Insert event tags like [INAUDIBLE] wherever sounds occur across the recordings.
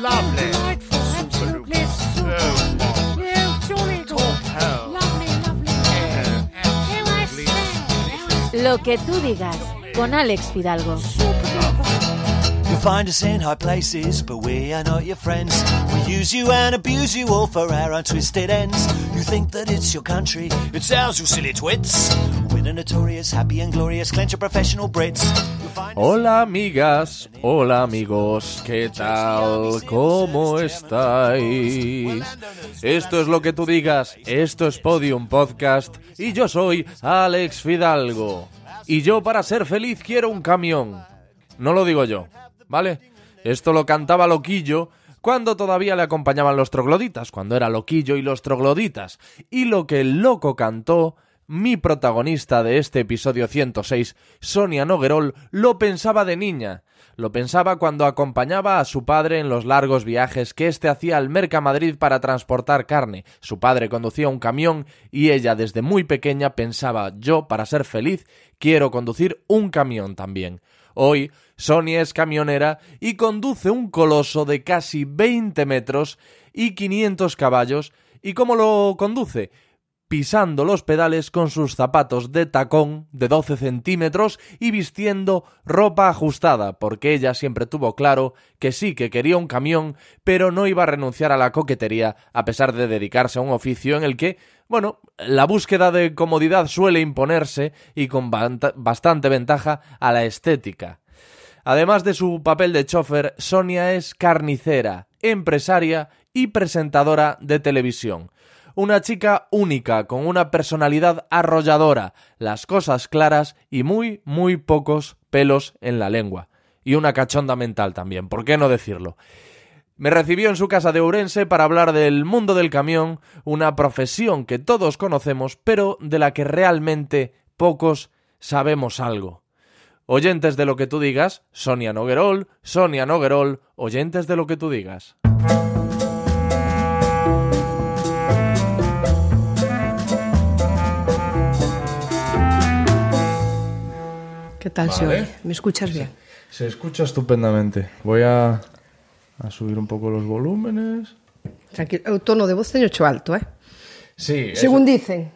Lovely. Delightful. Absolutely. So jolly Lovely, lovely. Lo que tú digas con Alex Fidalgo find us in high places, but we are not your friends. We use you and abuse you all for our untwisted ends. You think that it's your country, it's ours, you silly twits. We're the notorious, happy and glorious clench of professional Brits. Hola amigas, hola amigos, ¿qué tal? ¿Cómo estáis? Esto es lo que tú digas, esto es Podium Podcast y yo soy Alex Fidalgo. Y yo para ser feliz quiero un camión. No lo digo yo, ¿vale? Esto lo cantaba Loquillo cuando todavía le acompañaban los trogloditas, cuando era Loquillo y los trogloditas. Y lo que el loco cantó, mi protagonista de este episodio 106, Sonia Noguerol, lo pensaba de niña. Lo pensaba cuando acompañaba a su padre en los largos viajes que éste hacía al Mercamadrid para transportar carne. Su padre conducía un camión y ella desde muy pequeña pensaba yo, para ser feliz, quiero conducir un camión también. Hoy, Sony es camionera y conduce un coloso de casi 20 metros y 500 caballos. ¿Y cómo lo conduce? pisando los pedales con sus zapatos de tacón de 12 centímetros y vistiendo ropa ajustada, porque ella siempre tuvo claro que sí que quería un camión, pero no iba a renunciar a la coquetería a pesar de dedicarse a un oficio en el que, bueno, la búsqueda de comodidad suele imponerse y con bastante ventaja a la estética. Además de su papel de chofer, Sonia es carnicera, empresaria y presentadora de televisión. Una chica única, con una personalidad arrolladora, las cosas claras y muy, muy pocos pelos en la lengua. Y una cachonda mental también, ¿por qué no decirlo? Me recibió en su casa de Urense para hablar del mundo del camión, una profesión que todos conocemos, pero de la que realmente pocos sabemos algo. Oyentes de lo que tú digas, Sonia Noguerol, Sonia Noguerol, oyentes de lo que tú digas. ¿Qué tal, vale. Señor? ¿Me escuchas bien? Se, se, escucha estupendamente. Voy a, a subir un poco los volúmenes. Tranquilo, o tono de voz teño cho alto, eh? Sí. Según eso. dicen.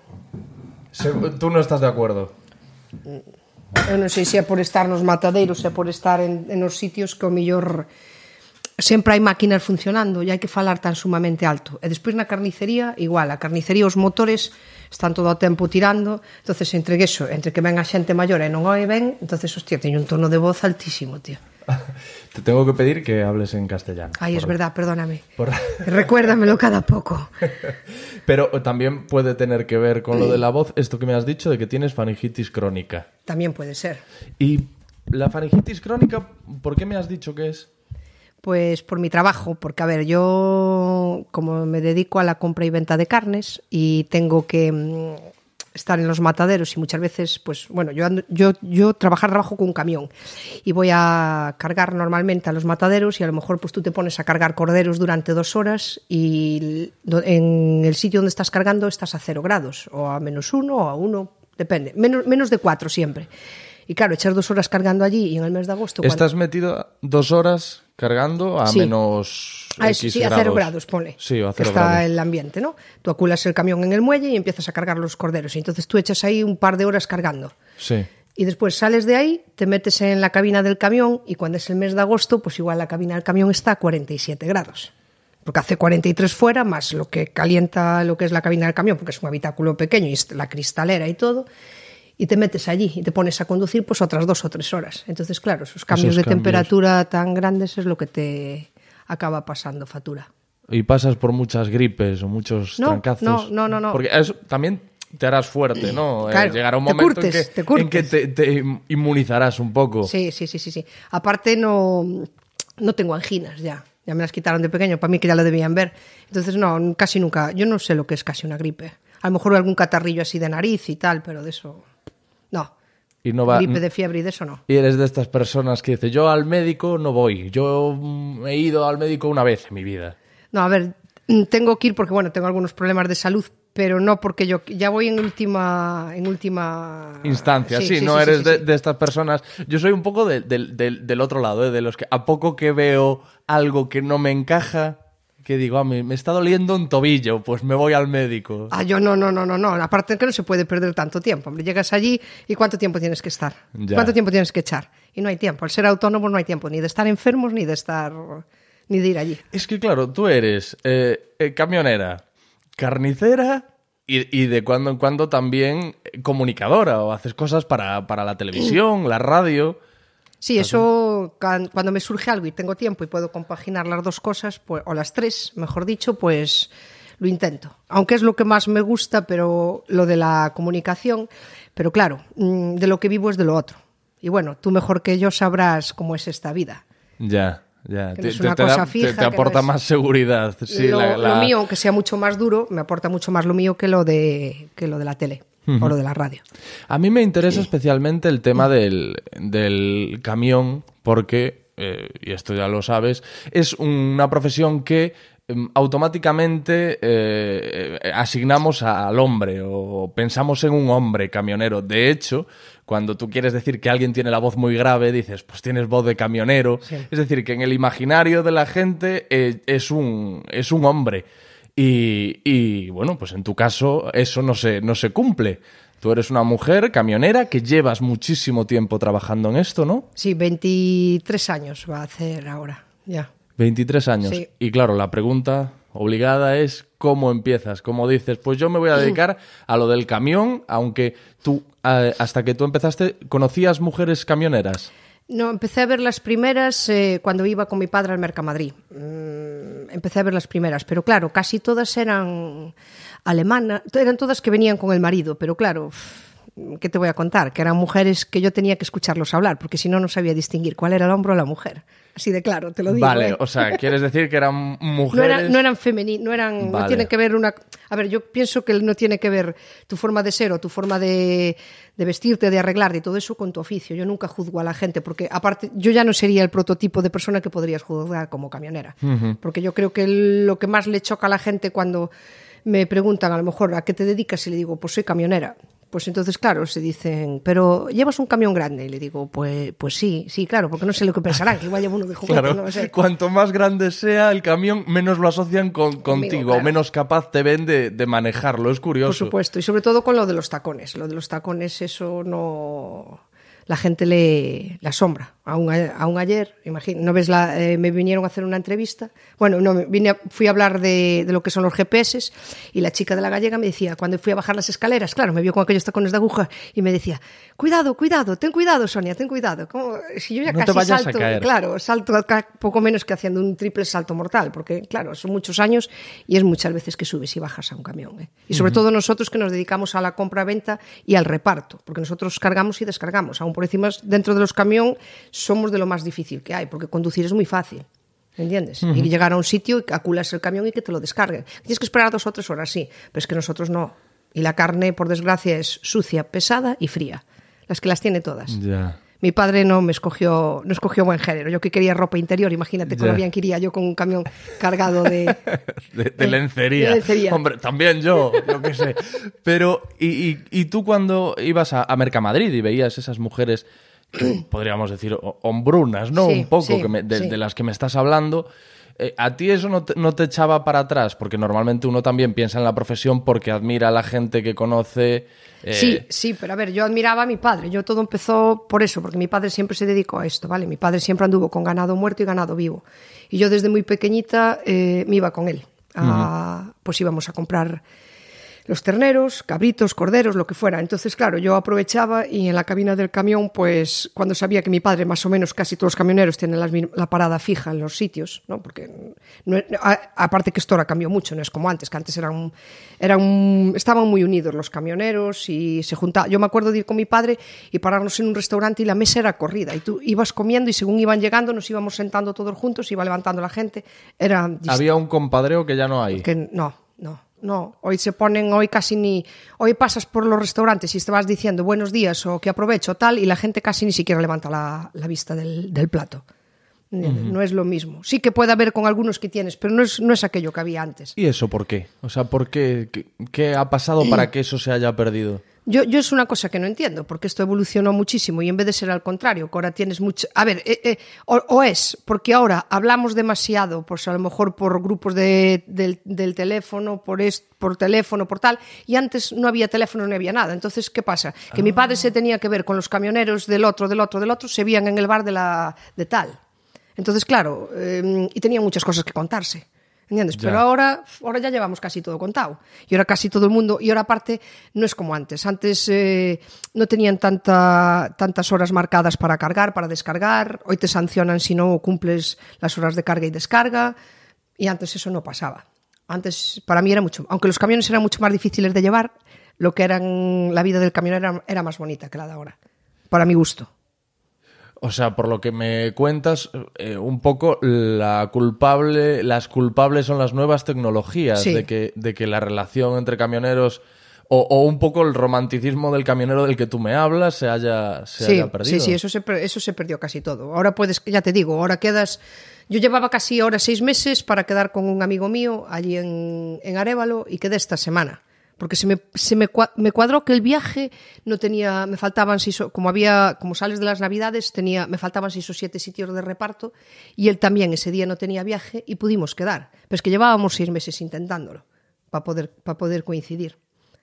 Se, tú no estás de acuerdo. Eu non sei se é por estar nos matadeiros, se é por estar en, en os sitios que o millor siempre hay máquinas funcionando y e hay que falar tan sumamente alto. después después na carnicería, igual, a carnicería los motores están todo el tempo tirando, entonces entre eso, entre que venga a xente maior e non entonces, hostia, tiene un tono de voz altísimo, tío. [LAUGHS] Te tengo que pedir que hables en castellano. Ay, es verdad, perdóname. [LAUGHS] Recuérdamelo cada poco. [LAUGHS] Pero eh, también puede tener que ver con lo de la voz, esto que me has dicho de que tienes faringitis crónica. También puede ser. ¿Y la faringitis crónica, por qué me has dicho que es? Pues por mi trabajo, porque a ver, yo como me dedico a la compra y venta de carnes y tengo que mm, estar en los mataderos y muchas veces, pues bueno, yo, yo, yo trabajar trabajo con un camión y voy a cargar normalmente a los mataderos y a lo mejor pues tú te pones a cargar corderos durante dos horas y en el sitio donde estás cargando estás a cero grados o a menos uno o a uno, depende, menos, menos de cuatro siempre. Y claro, echar dos horas cargando allí y en el mes de agosto... Estás metido dos horas cargando a menos a, sí, grados. a cero grados, pone. Sí, a que está el ambiente, ¿no? Tú aculas el camión en el muelle y empiezas a cargar los corderos. Y entonces tú echas ahí un par de horas cargando. Sí. Y después sales de ahí, te metes en la cabina del camión y cuando es el mes de agosto, pues igual la cabina del camión está a 47 grados. Porque hace 43 fuera, más lo que calienta lo que es la cabina del camión, porque es un habitáculo pequeño y la cristalera y todo y te metes allí y te pones a conducir pues otras dos o tres horas. Entonces, claro, esos cambios de temperatura tan grandes es lo que te acaba pasando fatura. Y pasas por muchas gripes o muchos No, no, no, no. Porque eso también te harás fuerte, ¿no? Claro, eh, llegará un momento curtes, en que, te, en que inmunizarás un poco. Sí, sí, sí, sí, sí. Aparte no, no tengo anginas ya. Ya me las quitaron de pequeño, para mí que ya lo debían ver. Entonces, no, casi nunca. Yo no sé lo que es casi una gripe. A lo mejor algún catarrillo así de nariz y tal, pero de eso no. Y no va. Gripe de fiebre y de eso no. Y eres de estas personas que dice, yo al médico no voy. Yo mm, he ido al médico una vez en mi vida. No, a ver, mm, tengo que ir porque, bueno, tengo algunos problemas de salud, pero no porque yo ya voy en última en última instancia sí, no eres de, estas personas yo soy un poco del otro lado ¿eh? de los que a poco que veo algo que no me encaja que digo, a ah, me, me, está doliendo un tobillo, pues me voy al médico. Ah, yo no, no, no, no, no. Aparte que no se puede perder tanto tiempo. Hombre, llegas allí y cuánto tiempo tienes que estar. ¿Cuánto tiempo tienes que echar? Y no hay tiempo. Al ser autónomo no hay tiempo ni de estar enfermos ni de estar ni de ir allí. Es que claro, tú eres eh, eh, camionera, carnicera y, y, de cuando en cuando también eh, comunicadora o haces cosas para, para la televisión, la radio. Sí, eso cuando me surge algo y tengo tiempo y puedo compaginar las dos cosas, pues, o las tres, mejor dicho, pues lo intento. Aunque es lo que más me gusta, pero lo de la comunicación, pero claro, mm, de lo que vivo es de lo otro. Y bueno, tú mejor que yo sabrás cómo es esta vida. Ya. Ya, es una cosa fija, aporta más seguridad. lo, mío, aunque sea mucho más duro, me aporta mucho más lo mío que lo de, que lo de la tele o lo de la radio. A mí me interesa especialmente el tema del, camión porque, eh, y esto ya lo sabes, es una profesión que em, automáticamente eh, asignamos al hombre o pensamos en un hombre camionero. De hecho, cuando tú quieres decir que alguien tiene la voz muy grave, dices, pues tienes voz de camionero. Es decir, que en el imaginario de la gente eh, es, un, es un hombre. Y, bueno, pues en tu caso eso no se, no se cumple. Tú eres una mujer camionera que llevas muchísimo tiempo trabajando en esto, ¿no? Sí, 23 años va a hacer ahora, ya. 23 años. Y claro, la pregunta obligada es cómo empiezas, cómo dices, pues yo me voy a mm. dedicar a lo del camión, aunque tú, eh, hasta que tú empezaste, ¿conocías mujeres camioneras? No, empecé a ver las primeras eh, cuando iba con mi padre al Mercamadrid. Mm, empecé a ver las primeras, pero claro, casi todas eran alemanas, eran todas que venían con el marido, pero claro. ¿qué te voy a contar? Que eran mujeres que yo tenía que escucharlos hablar, porque si no, no sabía distinguir cuál era el hombro o la mujer. Así de claro, te lo digo. Vale, ¿eh? o sea, quieres decir que eran [LAUGHS] mujeres. No eran, no eran femeninas, no eran. No tienen que ver una. A ver, yo pienso que no tiene que ver tu forma de ser o tu forma de, vestirte, de arreglarte y todo eso con tu oficio. Yo nunca juzgo a la gente, porque aparte, yo ya no sería el prototipo de persona que podrías juzgar como camionera. Porque yo creo que lo que más le choca a la gente cuando me preguntan a lo mejor a qué te dedicas y le digo, pues soy camionera. Pues entonces, claro, se dicen, pero llevas un camión grande. Y le digo, pues, pues sí, sí, claro, porque no sé lo que pensarán, que igual llevo uno de juguete. Claro. Cuanto más grande sea el camión, menos lo asocian contigo, menos capaz te ven de, manejarlo. Es curioso. Por supuesto, y sobre todo con lo de los tacones. Lo de los tacones, eso no. La gente le, le asombra aún, ayer, imagino, no ves eh, me vinieron a hacer una entrevista, bueno, vine fui a hablar de, de, lo que son los GPS y la chica de la gallega me decía, cuando fui a bajar las escaleras, claro, me vio con aquellos tacones de aguja y me decía, cuidado, cuidado, ten cuidado, Sonia, ten cuidado, si yo ya casi salto, claro, salto poco menos que haciendo un triple salto mortal, porque claro, son muchos años y es muchas veces que subes y bajas a un camión. ¿eh? Y sobre todo nosotros que nos dedicamos a la compra-venta y al reparto, porque nosotros cargamos y descargamos, aún por encima dentro de los camiones somos de lo más difícil que hay, porque conducir es muy fácil. ¿Entiendes? Y llegar a un sitio, y aculas el camión y que te lo descarguen. Tienes que esperar dos o tres horas, sí, pero es que nosotros no. Y la carne, por desgracia, es sucia, pesada y fría. Las que las tiene todas. Mi padre no me escogió, no escogió buen género. Yo que quería ropa interior, imagínate cómo bien quería yo con un camión cargado de... [LAUGHS] de, lencería. Hombre, también yo, lo que sé. Pero, ¿y, tú cuando ibas a, a Mercamadrid y veías esas mujeres podríamos decir, hombrunas, ¿no? un poco de, las que me estás hablando. Eh, ¿A ti eso no te, echaba para atrás? Porque normalmente uno también piensa en la profesión porque admira a la gente que conoce. Eh, sí, sí, pero a ver, yo admiraba a mi padre. Yo todo empezó por eso, porque mi padre siempre se dedicó a esto, ¿vale? Mi padre siempre anduvo con ganado muerto y ganado vivo. Y yo desde muy pequeñita eh, me iba con él. Pues íbamos a comprar los terneros, cabritos, corderos, lo que fuera. Entonces, claro, yo aprovechaba y en la cabina del camión, pues cuando sabía que mi padre, más o menos casi todos los camioneros tienen la, parada fija en los sitios, ¿no? Porque e-, aparte que esto ahora cambió mucho, no es como antes, que antes eran, eran, estaban muy unidos los camioneros y se juntaban. Yo me acuerdo de ir con mi padre y pararnos en un restaurante y la mesa era corrida y tú ibas comiendo y según iban llegando nos íbamos sentando todos juntos, iba levantando la gente. Era Había un compadreo que ya no hay. Que no. No, hoy se ponen, hoy casi ni, hoy pasas por los restaurantes y te vas diciendo buenos días o que aprovecho tal y la gente casi ni siquiera levanta la, vista del, plato. No es lo mismo. Sí que puede haber con algunos que tienes, pero no es, no es aquello que había antes. ¿Y eso por qué? O sea, ¿por ¿Qué, qué ha pasado para que eso se haya perdido? Yo, yo es una cosa que no entiendo, porque esto evolucionó muchísimo y en vez de ser al contrario, que ahora tienes mucho... A ver, eh, eh, o, es, porque ahora hablamos demasiado, pues a lo mejor por grupos de, del, teléfono, por, por teléfono, por tal, y antes no había teléfono, no había nada. Entonces, ¿qué pasa? Que mi padre se ah. tenía que ver con los camioneros del otro, del otro, del otro, se veían en el bar de, la, de tal. Entonces, claro, em, y tenía muchas cosas que contarse. Pero ahora, ahora ya llevamos casi todo contado. Y ahora casi todo el mundo, y ahora aparte no es como antes. Antes eh, no tenían tanta, tantas horas marcadas para cargar, para descargar. Hoy te sancionan si no cumples las horas de carga y descarga. Y antes eso no pasaba. Antes para mí era mucho, aunque los camiones eran mucho más difíciles de llevar, lo que eran la vida del camionero era más bonita que la de ahora, para mi gusto. O sea, por lo que me cuentas, eh, un poco la culpable, las culpables son las nuevas tecnologías, de, que, de que la relación entre camioneros o, un poco el romanticismo del camionero del que tú me hablas se haya, perdido. Sí, sí, eso se, eso se perdió casi todo. Ahora puedes, ya te digo, ahora quedas... Yo llevaba casi ahora seis meses para quedar con un amigo mío allí en, en Arevalo y quedé esta semana porque se me, cuadró que el viaje no tenía, me faltaban como había, como sales de las navidades, tenía, me faltaban seis o siete sitios de reparto y él también ese día no tenía viaje y pudimos quedar. Pero es que llevábamos seis meses intentándolo para poder, para poder coincidir.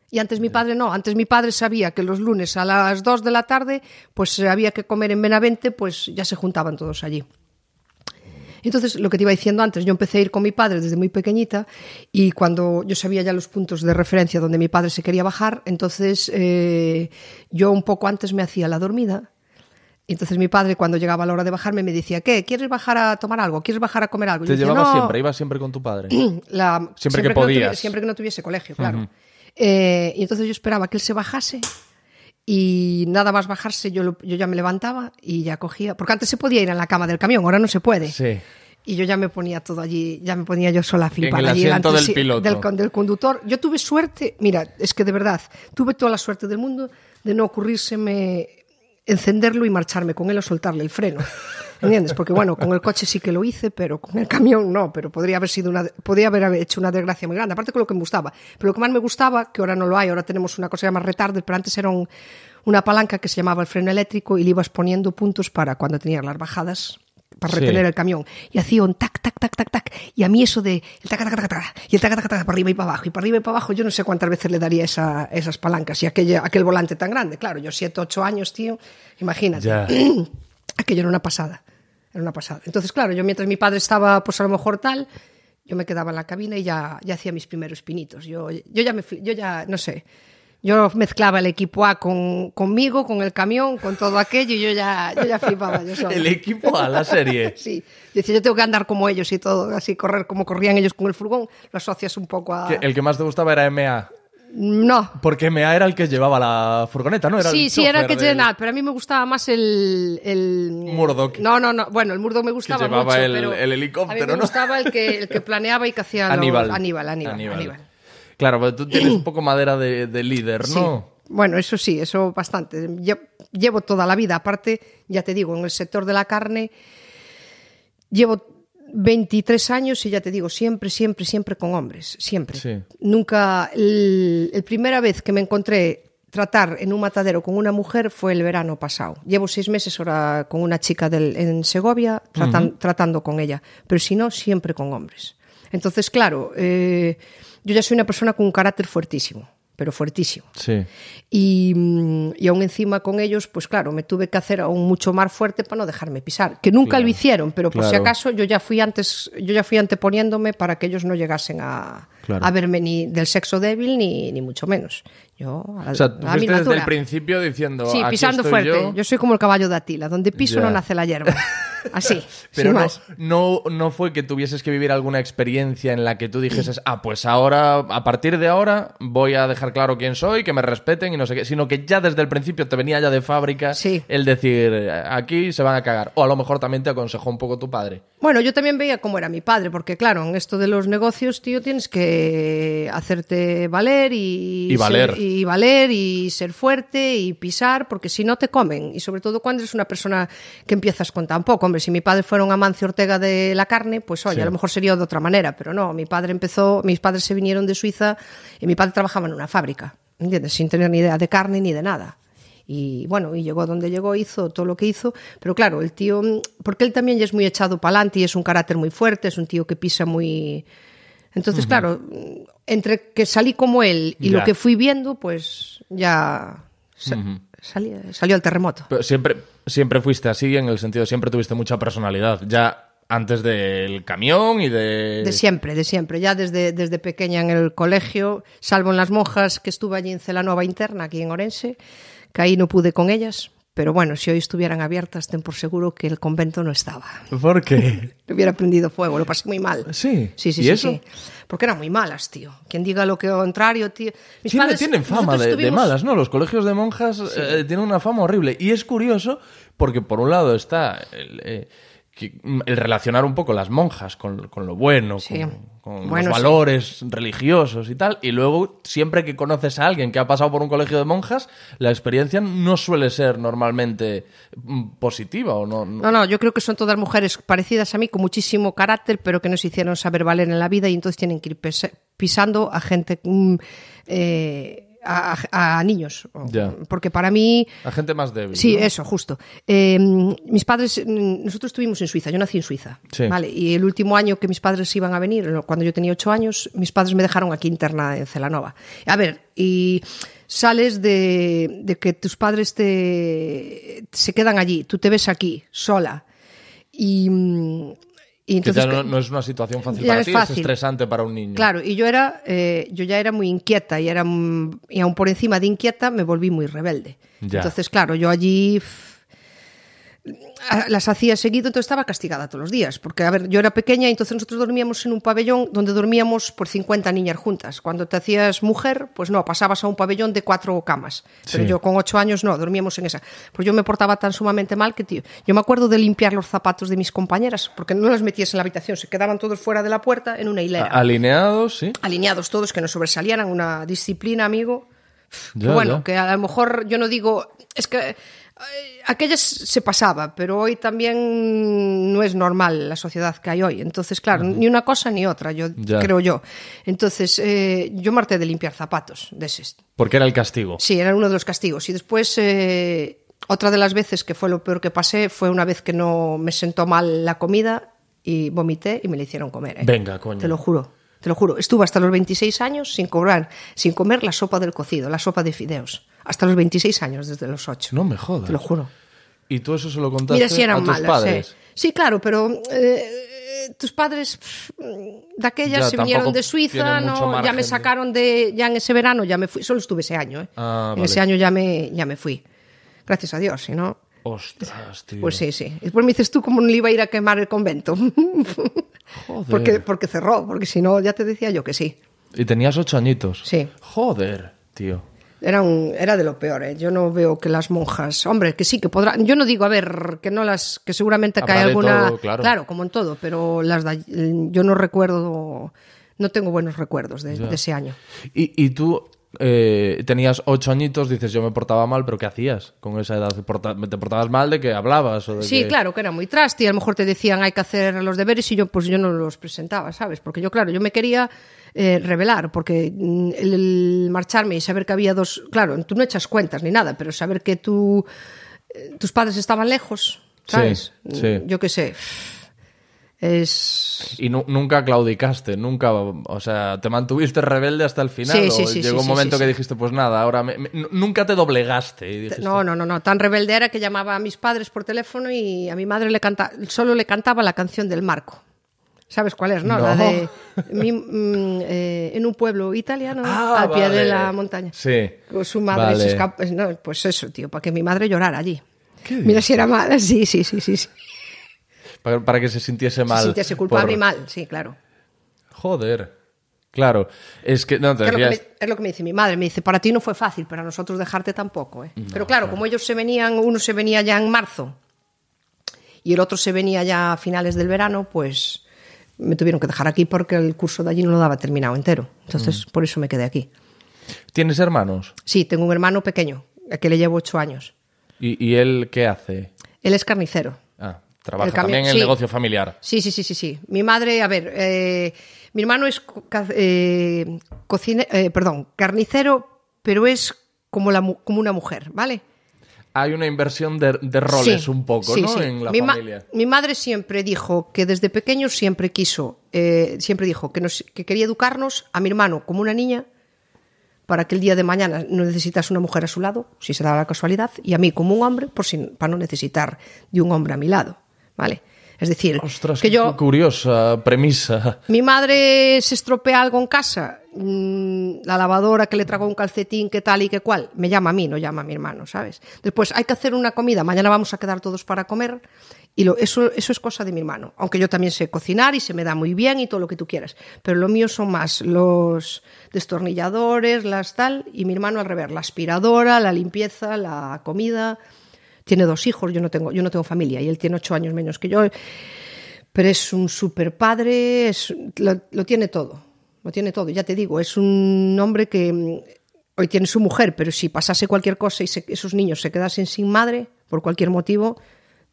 Y antes mi padre no, antes mi padre sabía que los lunes a las dos de la tarde pues había que comer en Benavente, pues ya se juntaban todos allí. Entonces, lo que te iba diciendo antes, yo empecé a ir con mi padre desde muy pequeñita y cuando yo sabía ya los puntos de referencia donde mi padre se quería bajar, entonces eh, yo un poco antes me hacía la dormida. Entonces mi padre cuando llegaba la hora de bajarme me decía, ¿qué? ¿Quieres bajar a tomar algo? ¿Quieres bajar a comer algo? Te llevaba siempre, iba siempre con tu padre. [CLEARS THROAT] siempre, que, podías. siempre que no tuviese colegio, claro. Eh, y entonces yo esperaba que él se bajase y nada más bajarse yo, yo ya me levantaba y ya cogía, porque antes se podía ir a la cama del camión, ahora no se puede. Y yo ya me ponía todo allí, ya me ponía yo sola a para allí, del conductor. Yo tuve suerte, mira, es que de verdad, tuve toda la suerte del mundo de no ocurrírseme encenderlo y marcharme con él o soltarle el freno. [LAUGHS] ¿Entiendes? Porque bueno, con el coche sí que lo hice, pero con el camión no, pero podría haber sido una, podría haber hecho una desgracia muy grande, aparte con lo que me gustaba. Pero lo que más me gustaba, que ahora no lo hay, ahora tenemos una cosa que se retarder, pero antes era una palanca que se llamaba el freno eléctrico y le ibas poniendo puntos para cuando tenías las bajadas para retener el camión. Y hacía un tac, tac, tac, tac, tac. Y a mí eso de el tac, tac, tac, tac, y el tac, tac, tac, para arriba y para abajo, y para arriba y para abajo, yo no sé cuántas veces le daría esas palancas y aquella, aquel volante tan grande. Claro, yo siete, ocho años, tío, imagínate. Ya aquello era una pasada, era una pasada. Entonces, claro, yo mientras mi padre estaba, pues a lo mejor tal, yo me quedaba en la cabina y ya, ya hacía mis primeros pinitos. Yo, yo ya me, yo ya, no sé, yo mezclaba el equipo A con, conmigo, con el camión, con todo aquello y yo ya, yo ya flipaba [LAUGHS] El equipo A, la serie. [LAUGHS] sí, decía, yo tengo que andar como ellos y todo, así correr como corrían ellos con el furgón, lo asocias un poco a... ¿El que más te gustaba era MA? No. Porque Mea era el que llevaba la furgoneta, ¿no? sí, sí, era el que llevaba, pero a mí me gustaba más el... el... Eh, Murdoch. No, no, no. Bueno, el Murdoch me gustaba que llevaba el, pero el helicóptero, a mí me gustaba el que, el que planeaba y que hacía... Aníbal. Aníbal, Aníbal, Claro, pero tú tienes un poco madera de, de líder, ¿no? Sí. Bueno, eso sí, eso bastante. Yo llevo toda la vida, aparte, ya te digo, en el sector de la carne llevo 23 años y ya te digo, siempre, siempre, siempre con hombres, siempre. Nunca, la primera vez que me encontré tratar en un matadero con una mujer fue el verano pasado. Llevo seis meses ahora con una chica del, en Segovia tratando con ella, pero si no, siempre con hombres. Entonces, claro, eh, yo ya soy una persona con un carácter fuertísimo pero fuertísimo. Sí. Mm, y, aún encima con ellos, pues claro, me tuve que hacer aún mucho más fuerte para no dejarme pisar, que nunca lo hicieron, pero por si acaso yo ya fui antes, yo ya fui anteponiéndome para que ellos no llegasen a, verme ni del sexo débil ni, ni mucho menos. Yo, a o sea, tú desde el principio diciendo. Sí, pisando fuerte. Yo. soy como el caballo de Atila, donde piso no nace la hierba. [LAUGHS] Así. Pero no, no, fue que tuvieses que vivir alguna experiencia en la que tú dijeses, mm. ah, pues ahora, a partir de ahora, voy a dejar claro quién soy, que me respeten y no sé qué. Sino que ya desde el principio te venía ya de fábrica el decir, aquí se van a cagar. O a lo mejor también te aconsejó un poco tu padre. Bueno, yo también veía cómo era mi padre, porque claro, en esto de los negocios, tío, tienes que hacerte valer y. Y valer y valer y ser fuerte y pisar, porque si no te comen. Y sobre todo cuando eres una persona que empiezas con tan poco. Hombre, si mi padre fuera un Amancio Ortega de la carne, pues oye, a lo mejor sería de otra manera, pero no, mi padre empezó, mis padres se vinieron de Suiza y mi padre trabajaba en una fábrica, ¿entiendes? Sin tener ni idea de carne ni de nada y bueno, y llegó donde llegó, hizo todo lo que hizo, pero claro, el tío, porque él también ya es muy echado para adelante y es un carácter muy fuerte, es un tío que pisa muy, entonces, claro, entre que salí como él y lo que fui viendo, pues ya salió el terremoto. Pero siempre, siempre fuiste así, en el sentido, siempre tuviste mucha personalidad. Ya antes del camión y de... De siempre, de siempre. Ya desde, desde pequeña en el colegio, salvo en las monjas que estuve allí en Celanova Interna, aquí en Orense, que ahí no pude con ellas. Pero bueno, si hoy estuvieran abiertas, ten por seguro que el convento no estaba. ¿Por qué? [LAUGHS] hubiera prendido fuego, lo pasé muy mal. Sí. Sí, sí, sí, Porque eran muy malas, tío. Quien diga lo contrario, tío. Tiene, tienen fama de, malas, ¿no? Los colegios de monjas eh, tienen una fama horrible. Y es curioso porque, por un lado, está. El, eh, Mm, el relacionar un poco las monjas con, lo bueno, con, los valores religiosos y tal. Y luego, siempre que conoces a alguien que ha pasado por un colegio de monjas, la experiencia no suele ser normalmente mm, positiva o no. No, no, yo creo que son todas mujeres parecidas a mí, con muchísimo carácter, pero que nos hicieron saber valer en la vida y entonces tienen que ir pisando a gente... Mm, eh, a, niños. Porque para mí. A gente más débil. Sí, eso, justo. Em, mis padres, nosotros estuvimos en Suiza, yo nací en Suiza. y el último año que mis padres iban a venir, cuando yo tenía ocho años, mis padres me dejaron aquí interna en Celanova. A ver, y sales de, que tus padres te, se quedan allí, tú te ves aquí, sola. Y mm, no, es una situación fácil para ti, es estresante para un niño. Claro, y yo era, eh, yo ya era muy inquieta y era mm, aún por encima de inquieta me volví muy rebelde. Entonces, claro, yo allí las hacía seguido, entonces estaba castigada todos los días, porque a ver, yo era pequeña y entonces nosotros dormíamos en un pabellón donde dormíamos por 50 niñas juntas. Cuando te hacías mujer, pues no, pasabas a un pabellón de cuatro camas. Pero yo con ocho años no, dormíamos en esa. Pues yo me portaba tan sumamente mal que tío, yo me acuerdo de limpiar los zapatos de mis compañeras, porque no las metías en la habitación, se quedaban todos fuera de la puerta en una hilera. Alineados, sí. Alineados todos, que no sobresalieran, una disciplina, amigo. bueno, que a lo mejor yo no digo, es que eh, aquellas se pasaba, pero hoy también no es normal la sociedad que hay hoy. Entonces, claro, ni una cosa ni otra, yo creo yo. Entonces, eh, yo marté de limpiar zapatos de ese. Porque era el castigo. Sí, era uno de los castigos. Y después, eh, otra de las veces que fue lo peor que pasé fue una vez que no me sentó mal la comida y vomité y me la hicieron comer. Venga, coño. Te lo juro. Te lo juro, estuve hasta los 26 años sin cobrar, sin comer la sopa del cocido, la sopa de fideos hasta los 26 años, desde los 8. No me jodas. Te lo juro. ¿Y tú eso se lo contaste Mira si eran a tus padres? Sí, claro, pero eh, tus padres mm, de aquellas se vinieron de Suiza, ya me sacaron de... Ya en ese verano ya me fui, solo estuve ese año. ¿eh? Ah, en ese año ya me, ya me fui. Gracias a Dios, si no... Ostras, tío. Pues sí, sí. Después me dices tú cómo no le iba a ir a quemar el convento. Joder. Porque, porque cerró, porque si no, ya te decía yo que sí. Y tenías ocho añitos. Sí. Joder, tío. Era, un, era de lo peor, ¿eh? yo no veo que las monjas, hombre, que sí que podrán, yo no digo, a ver, que no las, que seguramente cae alguna, claro. como en todo, pero las yo no recuerdo, no tengo buenos recuerdos de, ese año. ¿Y, ¿Y, tú eh, tenías ocho añitos, dices yo me portaba mal, pero ¿qué hacías con esa edad? ¿Te, portabas mal de que hablabas? sí, claro, que era muy traste a lo mejor te decían hay que hacer los deberes y yo pues yo no los presentaba, ¿sabes? Porque yo, claro, yo me quería eh, revelar, porque mm, el, marcharme y saber que había dos, claro, tú no echas cuentas ni nada, pero saber que tú, eh, tus padres estaban lejos, ¿sabes? Yo qué sé es... Y nunca claudicaste, nunca, o sea, te mantuviste rebelde hasta el final. llegó un momento que dijiste, pues nada, ahora nunca te doblegaste. no, no, no, no, tan rebelde era que llamaba a mis padres por teléfono y a mi madre le canta solo le cantaba la canción del Marco. ¿Sabes cuál es? No, la de [LAUGHS] mm, eh, en un pueblo italiano ah, al pie de la montaña. Sí. Su madre pues eso, tío, para que mi madre llorara allí. Mira si era madre. sí, sí, sí. sí. Para, que se sintiese mal. Se sintiese culpable y mal, sí, claro. Joder. Claro, es que, es, lo que me, dice mi madre, me dice, para ti no fue fácil, para nosotros dejarte tampoco. ¿eh?". Mm. pero claro, como ellos se venían, uno se venía ya en marzo y el otro se venía ya a finales del verano, pues me tuvieron que dejar aquí porque el curso de allí no lo daba terminado entero. Entonces, mm. por eso me quedé aquí. ¿Tienes hermanos? Sí, tengo un hermano pequeño, a que le llevo ocho años. y él qué hace? Él es carnicero. Trabaja también en el negocio familiar. Sí, sí, sí, sí, sí. Mi madre, a ver, eh, mi hermano es eh, cocine, eh, perdón, carnicero, pero es como, la, como una mujer, ¿vale? Hay una inversión de, roles un poco, ¿no? En la familia. mi madre siempre dijo que desde pequeño siempre quiso, siempre dijo que, nos, que quería educarnos a mi hermano como una niña para que el día de mañana no necesitas una mujer a su lado, si se daba la casualidad, y a mí como un hombre, por si, para no necesitar de un hombre a mi lado. Es decir, que yo... curiosa premisa. Mi madre se estropea algo en casa, mm, la lavadora que le tragó un calcetín, qué tal y qué cual, me llama a mí, no llama a mi hermano, ¿sabes? Después hay que hacer una comida, mañana vamos a quedar todos para comer y lo, eso, eso es cosa de mi hermano, aunque yo también sé cocinar y se me da muy bien y todo lo que tú quieras, pero lo mío son más los destornilladores, las tal, y mi hermano al revés, la aspiradora, la limpieza, la comida, tiene dos hijos, yo no tengo, yo no tengo familia y él tiene ocho años menos que yo, pero es un super padre, es, lo, tiene todo, lo tiene todo, ya te digo, es un hombre que mm, hoy tiene su mujer, pero si pasase cualquier cosa y esos niños se quedasen sin madre por cualquier motivo,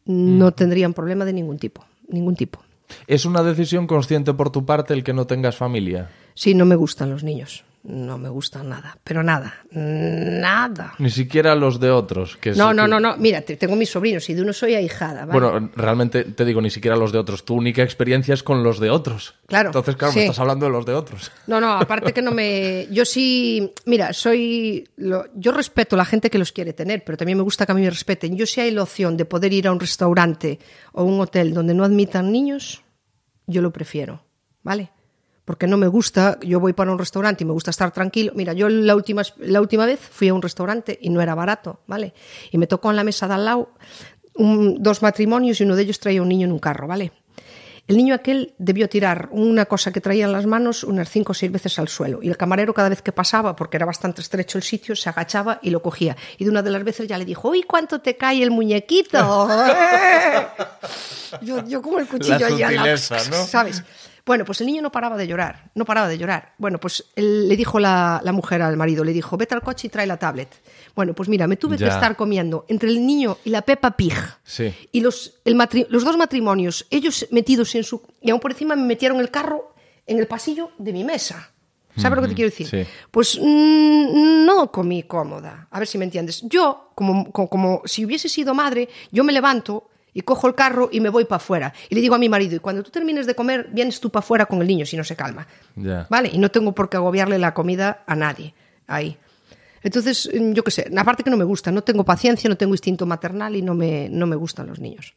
no mm. tendrían problema de ningún tipo, ningún tipo. ¿Es una decisión consciente por tu parte el que no tengas familia? Sí, no me gustan los niños no me gusta nada, pero nada, nada. Ni siquiera los de otros. Que no, no, no, no, mira, tengo mis sobrinos y de uno soy ahijada. Bueno, realmente te digo, ni siquiera los de otros. Tu única experiencia es con los de otros. Claro. Entonces, claro, me estás hablando de los de otros. No, no, aparte que no me... [LAUGHS] Yo sí, mira, soy... Yo respeto a la gente que los quiere tener, pero también me gusta que a mí me respeten. Yo si hay la opción de poder ir a un restaurante o un hotel donde no admitan niños, yo lo prefiero, ¿vale? porque no me gusta, yo voy para un restaurante y me gusta estar tranquilo. Mira, yo la última, la última vez fui a un restaurante y no era barato, ¿vale? Y me tocó en la mesa de al lado dos matrimonios y uno de ellos traía un niño en un carro, ¿vale? El niño aquel debió tirar una cosa que traía en las manos unas cinco o seis veces al suelo y el camarero cada vez que pasaba, porque era bastante estrecho el sitio, se agachaba y lo cogía. Y de una de las veces ya le dijo, ¡Uy, cuánto te cae el muñequito! [LAUGHS] yo, yo como el cuchillo la ¿sabes? Bueno, pues el niño no paraba de llorar, no paraba de llorar. Bueno, pues le dijo la, mujer al marido, le dijo, vete al coche y trae la tablet. Bueno, pues mira, me tuve que estar comiendo entre el niño y la pepa Pig. Sí. Y los, el los dos matrimonios, ellos metidos en su... Y aún por encima me metieron el carro en el pasillo de mi mesa. ¿Sabes lo que te quiero decir? Pues mm, no comí cómoda, a ver si me entiendes. Yo, como, como si hubiese sido madre, yo me levanto y cojo el carro y me voy para afuera. Y le digo a mi marido, y cuando tú termines de comer, vienes tú para afuera con el niño si no se calma. ¿Vale? Y no tengo por qué agobiarle la comida a nadie ahí. Entonces, mm, yo qué sé, aparte que no me gusta, no tengo paciencia, no tengo instinto maternal y no me, gustan los niños.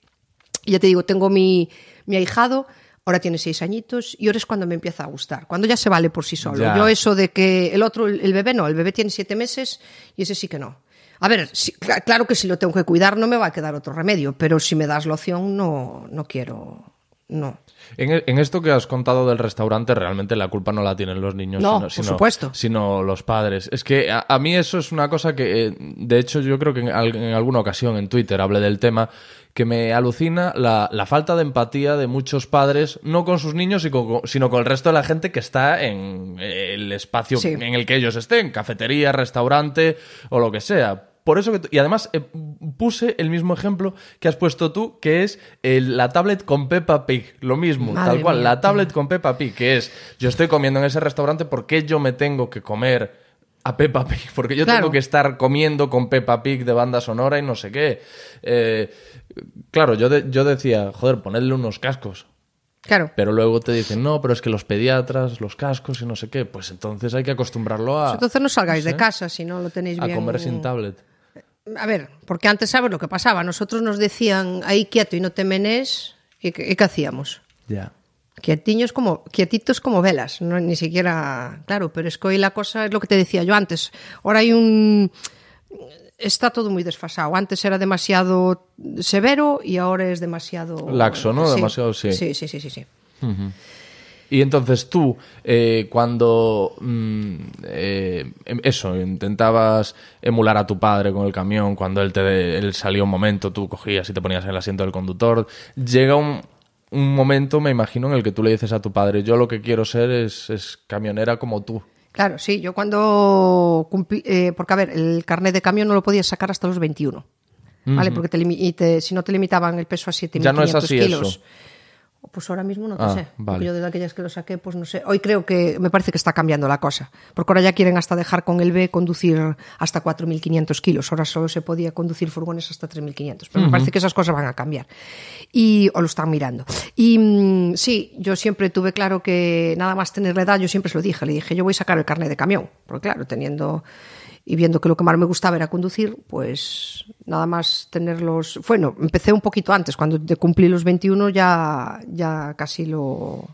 Y ya te digo, tengo mi, mi ahijado, ahora tiene seis añitos y ahora es cuando me empieza a gustar, cuando ya se vale por sí solo. Yo eso de que el otro, el bebé no, el bebé tiene siete meses y ese sí que no. A ver, claro que si lo tengo que cuidar no me va a quedar otro remedio, pero si me das la opción no, no quiero, no. En, e, esto que has contado del restaurante, realmente la culpa no la tienen los niños, sino, los padres. Es que a, mí eso es una cosa que, eh, de hecho, yo creo que en, alguna ocasión en Twitter hablé del tema, que me alucina la, falta de empatía de muchos padres, no con sus niños, sino con el resto de la gente que está en eh, el espacio en el que ellos estén, cafetería, restaurante o lo que sea. Por eso que y además eh, puse el mismo ejemplo que has puesto tú, que es eh, la tablet con Peppa Pig, lo mismo, tal cual, la tablet con Peppa Pig, que es yo estoy comiendo en ese restaurante porque yo me tengo que comer a Peppa Pig, [LAUGHS] porque yo tengo que estar comiendo con Peppa Pig de banda sonora y no sé qué. Eh, claro, yo, yo decía, joder, ponedle unos cascos. Claro. Pero luego te dicen, no, pero es que los pediatras, los cascos y no sé qué, pues entonces hay que acostumbrarlo a... Pues entonces no salgáis de casa si no lo tenéis bien. A comer sin tablet a ver, porque antes sabes lo que pasaba. Nosotros nos decían ahí quieto y no temenés, ¿y, qué, hacíamos? Ya. como, quietitos como velas, ni siquiera, claro, pero es que hoy la cosa es lo que te decía yo antes. Ahora hay un, está todo muy desfasado. Antes era demasiado severo y ahora es demasiado... Laxo, ¿no? Demasiado, sí. Sí, sí, sí, sí. Y entonces tú, eh, cuando mm, eh, em, eso, intentabas emular a tu padre con el camión, cuando él, te él salía un momento, tú cogías y te ponías en el asiento del conductor, llega un, un momento, me imagino, en el que tú le dices a tu padre, yo lo que quiero ser es, camionera como tú. Claro, sí, yo cuando eh, porque a ver, el carnet de camión no lo podías sacar hasta los 21. ¿vale? Porque te, si no te limitaban el peso a 7.500 kilos. No es así Eso. Pues ahora mismo no te ah, sé. Yo de aquellas que lo saqué, pues no sé. Hoy creo que me parece que está cambiando la cosa. Porque ahora ya quieren hasta dejar con el B conducir hasta 4.500 kilos. Ahora solo se podía conducir furgones hasta 3.500. Pero me parece que esas cosas van a cambiar. Y, o lo están mirando. Y mm, sí, yo siempre tuve claro que nada más tener la edad, yo siempre se lo dije. Le dije, yo voy a sacar el carnet de camión. Porque claro, teniendo y viendo que lo que más me gustaba era conducir, pues nada más tenerlos. Bueno, empecé un poquito antes, cuando cumplí los 21 ya, ya casi lo.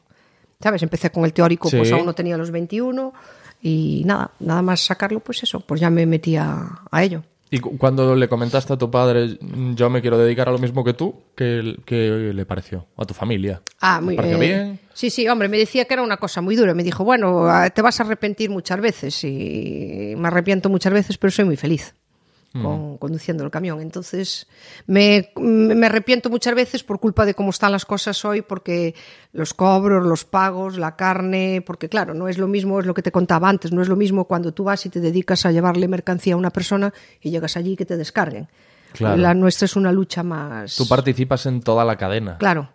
¿Sabes? Empecé con el teórico, pues aún no tenía los 21 y nada, nada más sacarlo, pues eso, pues ya me metía a ello. Y cuando le comentaste a tu padre, yo me quiero dedicar a lo mismo que tú, ¿qué, le pareció? ¿A tu familia? Ah, muy pareció bien? Sí, sí, hombre, me decía que era una cosa muy dura. Me dijo, bueno, ah, te vas a arrepentir muchas veces y me arrepiento muchas veces, pero soy muy feliz. Mm. conduciendo el camión. Entonces, mm, me, arrepiento muchas veces por culpa de cómo están las cosas hoy, porque los cobros, los pagos, la carne, porque claro, no es lo mismo, es lo que te contaba antes, no es lo mismo cuando tú vas y te dedicas a llevarle mercancía a una persona y llegas allí y que te descarguen. La nuestra es una lucha más. Tú participas en toda la cadena. Claro.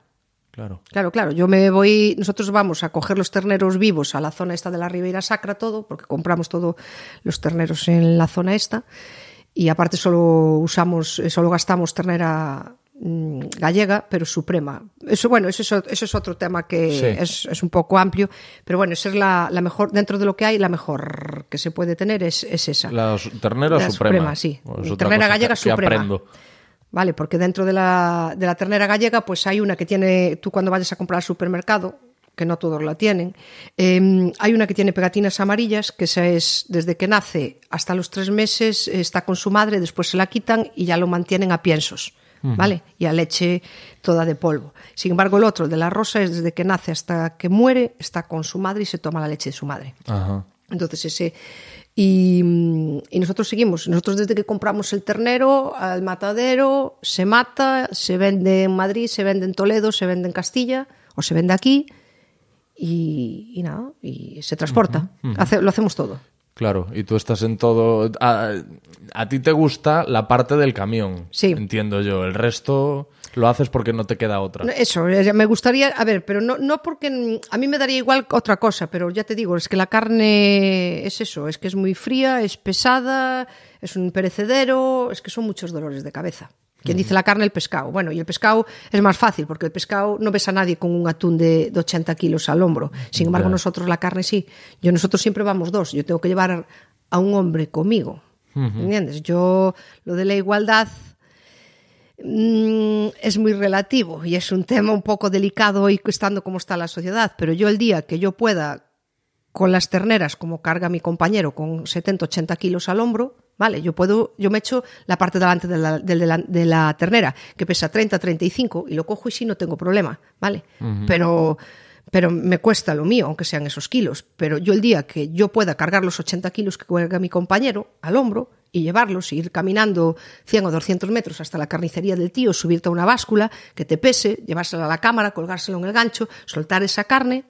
Claro. claro, claro. Yo me voy, nosotros vamos a coger los terneros vivos a la zona esta de la Ribera Sacra, todo, porque compramos todos los terneros en la zona esta y aparte solo usamos, eh, solo gastamos ternera mm, gallega, pero suprema. Eso, bueno, eso, eso es otro tema que es, un poco amplio, pero bueno, esa es la, mejor, dentro de lo que hay, la mejor que se puede tener es, esa. La ternera suprema. sí. ternera gallega suprema. Vale, porque dentro de la, de la ternera gallega, pues hay una que tiene, tú cuando vayas a comprar al supermercado, que no todos la tienen. Em, hay una que tiene pegatinas amarillas, que esa es desde que nace hasta los tres meses, está con su madre, después se la quitan y ya lo mantienen a piensos. ¿vale? Y a leche toda de polvo. Sin embargo, el otro, el de la rosa, es desde que nace hasta que muere, está con su madre y se toma la leche de su madre. Entonces, ese. y, nosotros seguimos. Nosotros, desde que compramos el ternero al matadero, se mata, se vende en Madrid, se vende en Toledo, se vende en Castilla o se vende aquí y, nada, y se transporta. lo hacemos todo. Claro, y tú estás en todo. A, ti te gusta la parte del camión. Sí. Entiendo yo. El resto lo haces porque no te queda otra. Eso, me gustaría. A ver, pero no, no porque. A mí me daría igual otra cosa, pero ya te digo, es que la carne es eso, es que es muy fría, es pesada, es un perecedero, es que son muchos dolores de cabeza. Quien dice la carne, el pescado. Bueno, y el pescado es más fácil, porque el pescado no pesa a nadie con un atún de, de 80 kilos al hombro. Sin embargo, nosotros la carne sí. Yo nosotros siempre vamos dos. Yo tengo que llevar a un hombre conmigo. ¿Entiendes? Yo lo de la igualdad mm, es muy relativo y es un tema un poco delicado y estando como está la sociedad, pero yo el día que yo pueda con las terneras como carga mi compañero con 70, 80 kilos al hombro, Vale, yo puedo, yo me echo la parte delante de la, de la, ternera, que pesa 30, 35, y lo cojo y sí no tengo problema, ¿vale? Pero pero me cuesta lo mío, aunque sean esos kilos. Pero yo el día que yo pueda cargar los 80 kilos que cuelga mi compañero al hombro y llevarlos, y ir caminando 100 o 200 metros hasta la carnicería del tío, subirte a una báscula que te pese, llevársela a la cámara, colgárselo en el gancho, soltar esa carne.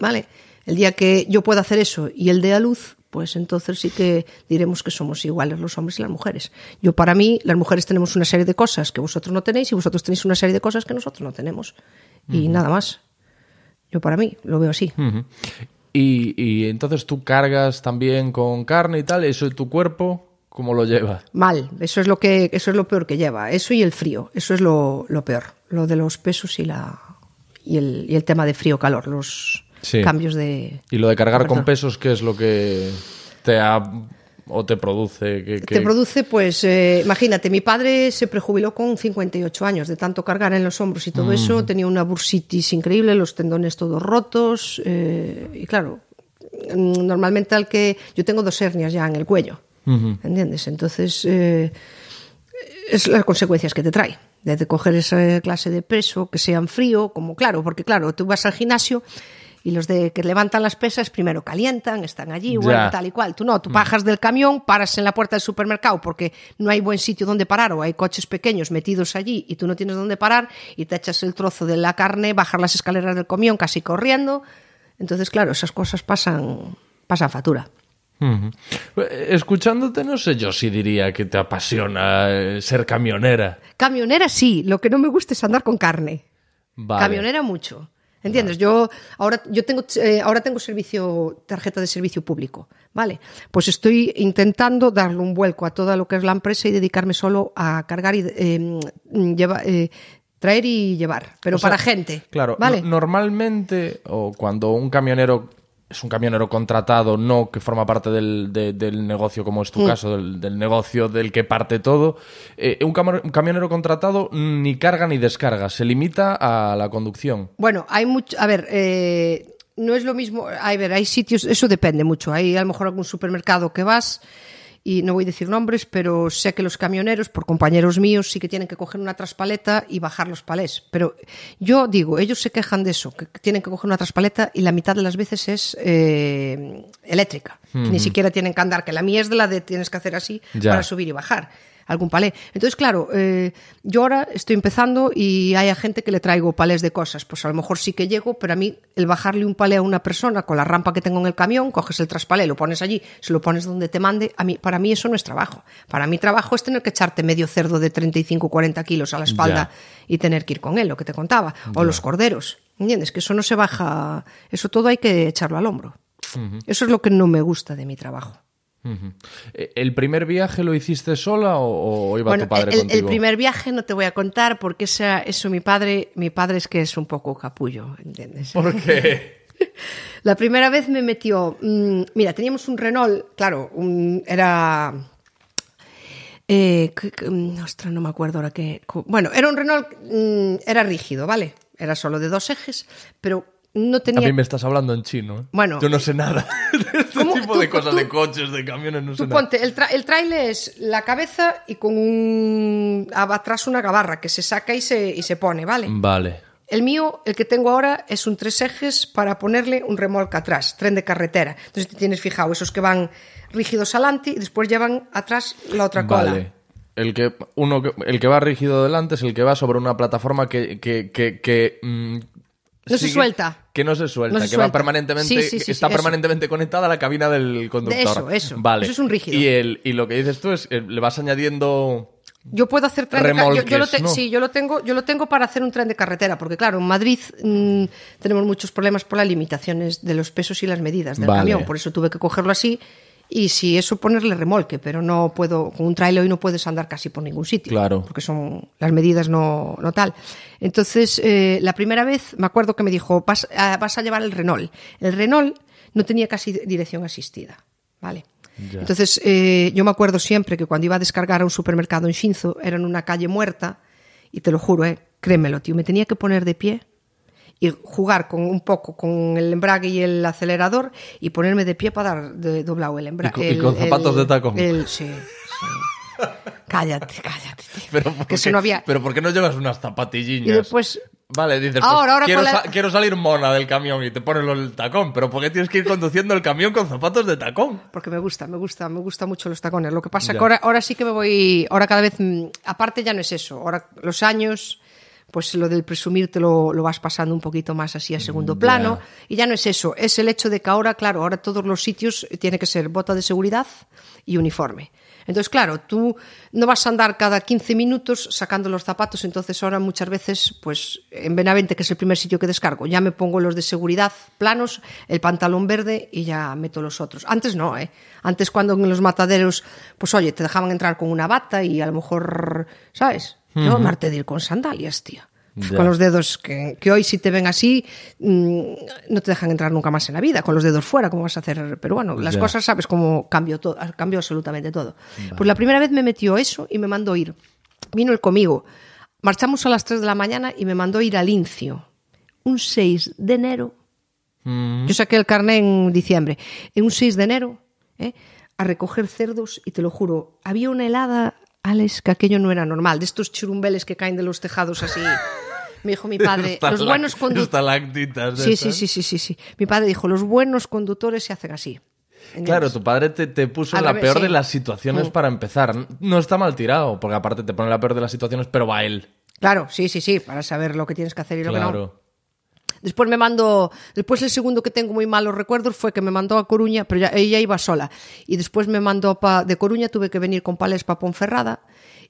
¿Vale? El día que yo pueda hacer eso y el de a luz, pues entonces sí que diremos que somos iguales los hombres y las mujeres. Yo para mí, las mujeres tenemos una serie de cosas que vosotros no tenéis y vosotros tenéis una serie de cosas que nosotros no tenemos. Y nada más. Yo para mí lo veo así. y, entonces tú cargas también con carne y tal, eso es tu cuerpo. ¿Cómo lo lleva? Mal, eso es lo que, eso es lo peor que lleva, eso y el frío, eso es lo, peor, lo de los pesos y la y el, y el tema de frío calor, los cambios de... ¿Y lo de cargar con pesos qué es lo que te ha o te produce? Te produce, pues, eh, imagínate, mi padre se prejubiló con 58 años, de tanto cargar en los hombros y todo eso, mm. tenía una bursitis increíble, los tendones todos rotos, eh, y claro, mm, normalmente al que... Yo tengo dos hernias ya en el cuello, ¿entiendes? Entonces, eh, es las consecuencias que te trae. De coger esa clase de peso, que sean frío, como claro, porque claro, tú vas al gimnasio y los de que levantan las pesas primero calientan, están allí, bueno, tal y cual. Tú no, tú mm. bajas del camión, paras en la puerta del supermercado porque no hay buen sitio donde parar o hay coches pequeños metidos allí y tú no tienes donde parar y te echas el trozo de la carne, bajar las escaleras del camión casi corriendo. Entonces, claro, esas cosas pasan, pasan factura. Escuchándote, no sé yo si diría que te apasiona eh, ser camionera. Camionera sí, lo que no me gusta es andar con carne. Camionera mucho. ¿Entiendes? Yo ahora yo tengo eh, ahora tengo servicio tarjeta de servicio público, ¿vale? Pues estoy intentando darle un vuelco a toda lo que es la empresa y dedicarme solo a cargar y em, eh, traer y llevar, pero para gente. Claro, ¿vale? normalmente o cuando un camionero es un camionero contratado, no que forma parte del, del negocio, como es tu mm. caso, del, negocio del que parte todo. Eh, un, camionero contratado ni carga ni descarga, se limita a la conducción. Bueno, hay mucho. A ver. Eh, no es lo mismo, a ver, hay sitios, eso depende mucho. Hay a lo mejor algún supermercado que vas y no voy a decir nombres, pero sé que los camioneros, por compañeros míos, sí que tienen que coger una traspaleta y bajar los palés. Pero yo digo, ellos se quejan de eso, que tienen que coger una traspaleta y la mitad de las veces es eh, eléctrica. Mm. Ni siquiera tienen que andar, que la mía es de la de tienes que hacer así para subir y bajar algún palé. Entonces, claro, eh, yo ahora estoy empezando y hay a gente que le traigo palés de cosas. Pues a lo mejor sí que llego, pero a mí el bajarle un palé a una persona con la rampa que tengo en el camión, coges el traspalé, lo pones allí, se lo pones donde te mande, a mí, para mí eso no es trabajo. Para mí trabajo es tener que echarte medio cerdo de 35 40 kilos a la espalda y tener que ir con él, lo que te contaba. O los corderos. ¿Entiendes? Que eso no se baja, eso todo hay que echarlo al hombro. Eso es lo que no me gusta de mi trabajo. Eh, ¿El primer viaje lo hiciste sola o, iba tu padre el, contigo? El primer viaje no te voy a contar porque eso mi padre, mi padre es que es un poco capullo, ¿entiendes? ¿Por [LAUGHS] La primera vez me metió, mm, mira, teníamos un Renault, claro, un, era eh, mm, ostras, no me acuerdo ahora qué. Bueno, era un Renault, mm, era rígido, ¿vale? Era solo de dos ejes, pero no tenía. mí me estás hablando en chino. ¿eh? Bueno. Yo no sé nada. [LAUGHS] tipo de cosas de coches, de camiones, no sé. el, trailer es la cabeza y con un. atrás una gabarra que se saca y se, se pone, ¿vale? Vale. El mío, el que tengo ahora, es un tres ejes para ponerle un remolque atrás, tren de carretera. Entonces te tienes fijado, esos que van rígidos adelante y después llevan atrás la otra cola. Vale. El que, uno el que va rígido adelante es el que va sobre una plataforma que, que, que, mm, no se suelta. Que no se suelta, que va permanentemente, está permanentemente conectada a la cabina del conductor. eso, eso. Vale. Eso es un rígido. Y, el, y lo que dices tú es, eh, le vas añadiendo... Yo puedo hacer tren de yo, lo Sí, yo lo, tengo, yo lo tengo para hacer un tren de carretera, porque claro, en Madrid mm, tenemos muchos problemas por las limitaciones de los pesos y las medidas del camión, por eso tuve que cogerlo así y si eso ponerle remolque, pero no puedo, con un trailer hoy no puedes andar casi por ningún sitio, claro. porque son las medidas no, no tal. Entonces, eh, la primera vez me acuerdo que me dijo, vas, a llevar el Renault. El Renault no tenía casi dirección asistida, ¿vale? Entonces, eh, yo me acuerdo siempre que cuando iba a descargar a un supermercado en Shinzo, era en una calle muerta, y te lo juro, eh, créemelo, tío, me tenía que poner de pie y jugar con un poco con el embrague y el acelerador y ponerme de pie para dar de doblado el embrague. Y con, zapatos de tacón. sí, [LAUGHS] cállate, cállate. Pero no había... pero ¿por qué no llevas unas zapatilliñas? Y después, Vale, dices, pues quiero, salir mona del camión y te pones el tacón, pero ¿por qué tienes que ir conduciendo el camión con zapatos de tacón? Porque me gusta, me gusta, me gusta mucho los tacones. Lo que pasa es que ahora, ahora, sí que me voy, ahora cada vez, mm, aparte ya no es eso, ahora los años pues lo del presumirte lo, lo vas pasando un poquito más así a segundo mm, plano. Y ya no es eso, es el hecho de que ahora, claro, ahora todos los sitios eh, tiene que ser bota de seguridad y uniforme. Entonces, claro, tú no vas a andar cada 15 minutos sacando los zapatos, entonces ahora muchas veces, pues en Benavente, que es el primer sitio que descargo, ya me pongo los de seguridad planos, el pantalón verde y ya meto los otros. Antes no, ¿eh? Antes cuando en los mataderos, pues oye, te dejaban entrar con una bata y a lo mejor, ¿sabes? Yo de ir con sandalias, tío. Pues con los dedos que, hoy si te ven así mm, no te dejan entrar nunca más en la vida, con los dedos fuera, ¿cómo vas a hacer? Pero bueno, las cosas sabes cómo cambió, todo, absolutamente todo. Pues la primera vez me metió eso y me mandó ir. Vino él conmigo. Marchamos a las 3 de la mañana y me mandó ir al Incio. Un 6 de enero. Mm. Yo saqué el carnet en diciembre. En un 6 de enero, ¿eh? a recoger cerdos y te lo juro, había una helada Alex, que aquello no era normal, de estos churumbeles que caen de los tejados así. Me dijo mi [LAUGHS] padre, los buenos conductores. Sí, sí, sí, sí, sí, Mi padre dijo, los buenos conductores se hacen así. Claro, tu padre te, te puso a la peor de las situaciones mm. para empezar. No está mal tirado, porque aparte te pone la peor de las situaciones, pero va él. Claro, sí, sí, sí, para saber lo que tienes que hacer y lo que no. Después me mandó, después el segundo que tengo muy malos recuerdos fue que me mandó a Coruña, pero ella iba sola. Y después me mandó de Coruña, tuve que venir con Pales para Ponferrada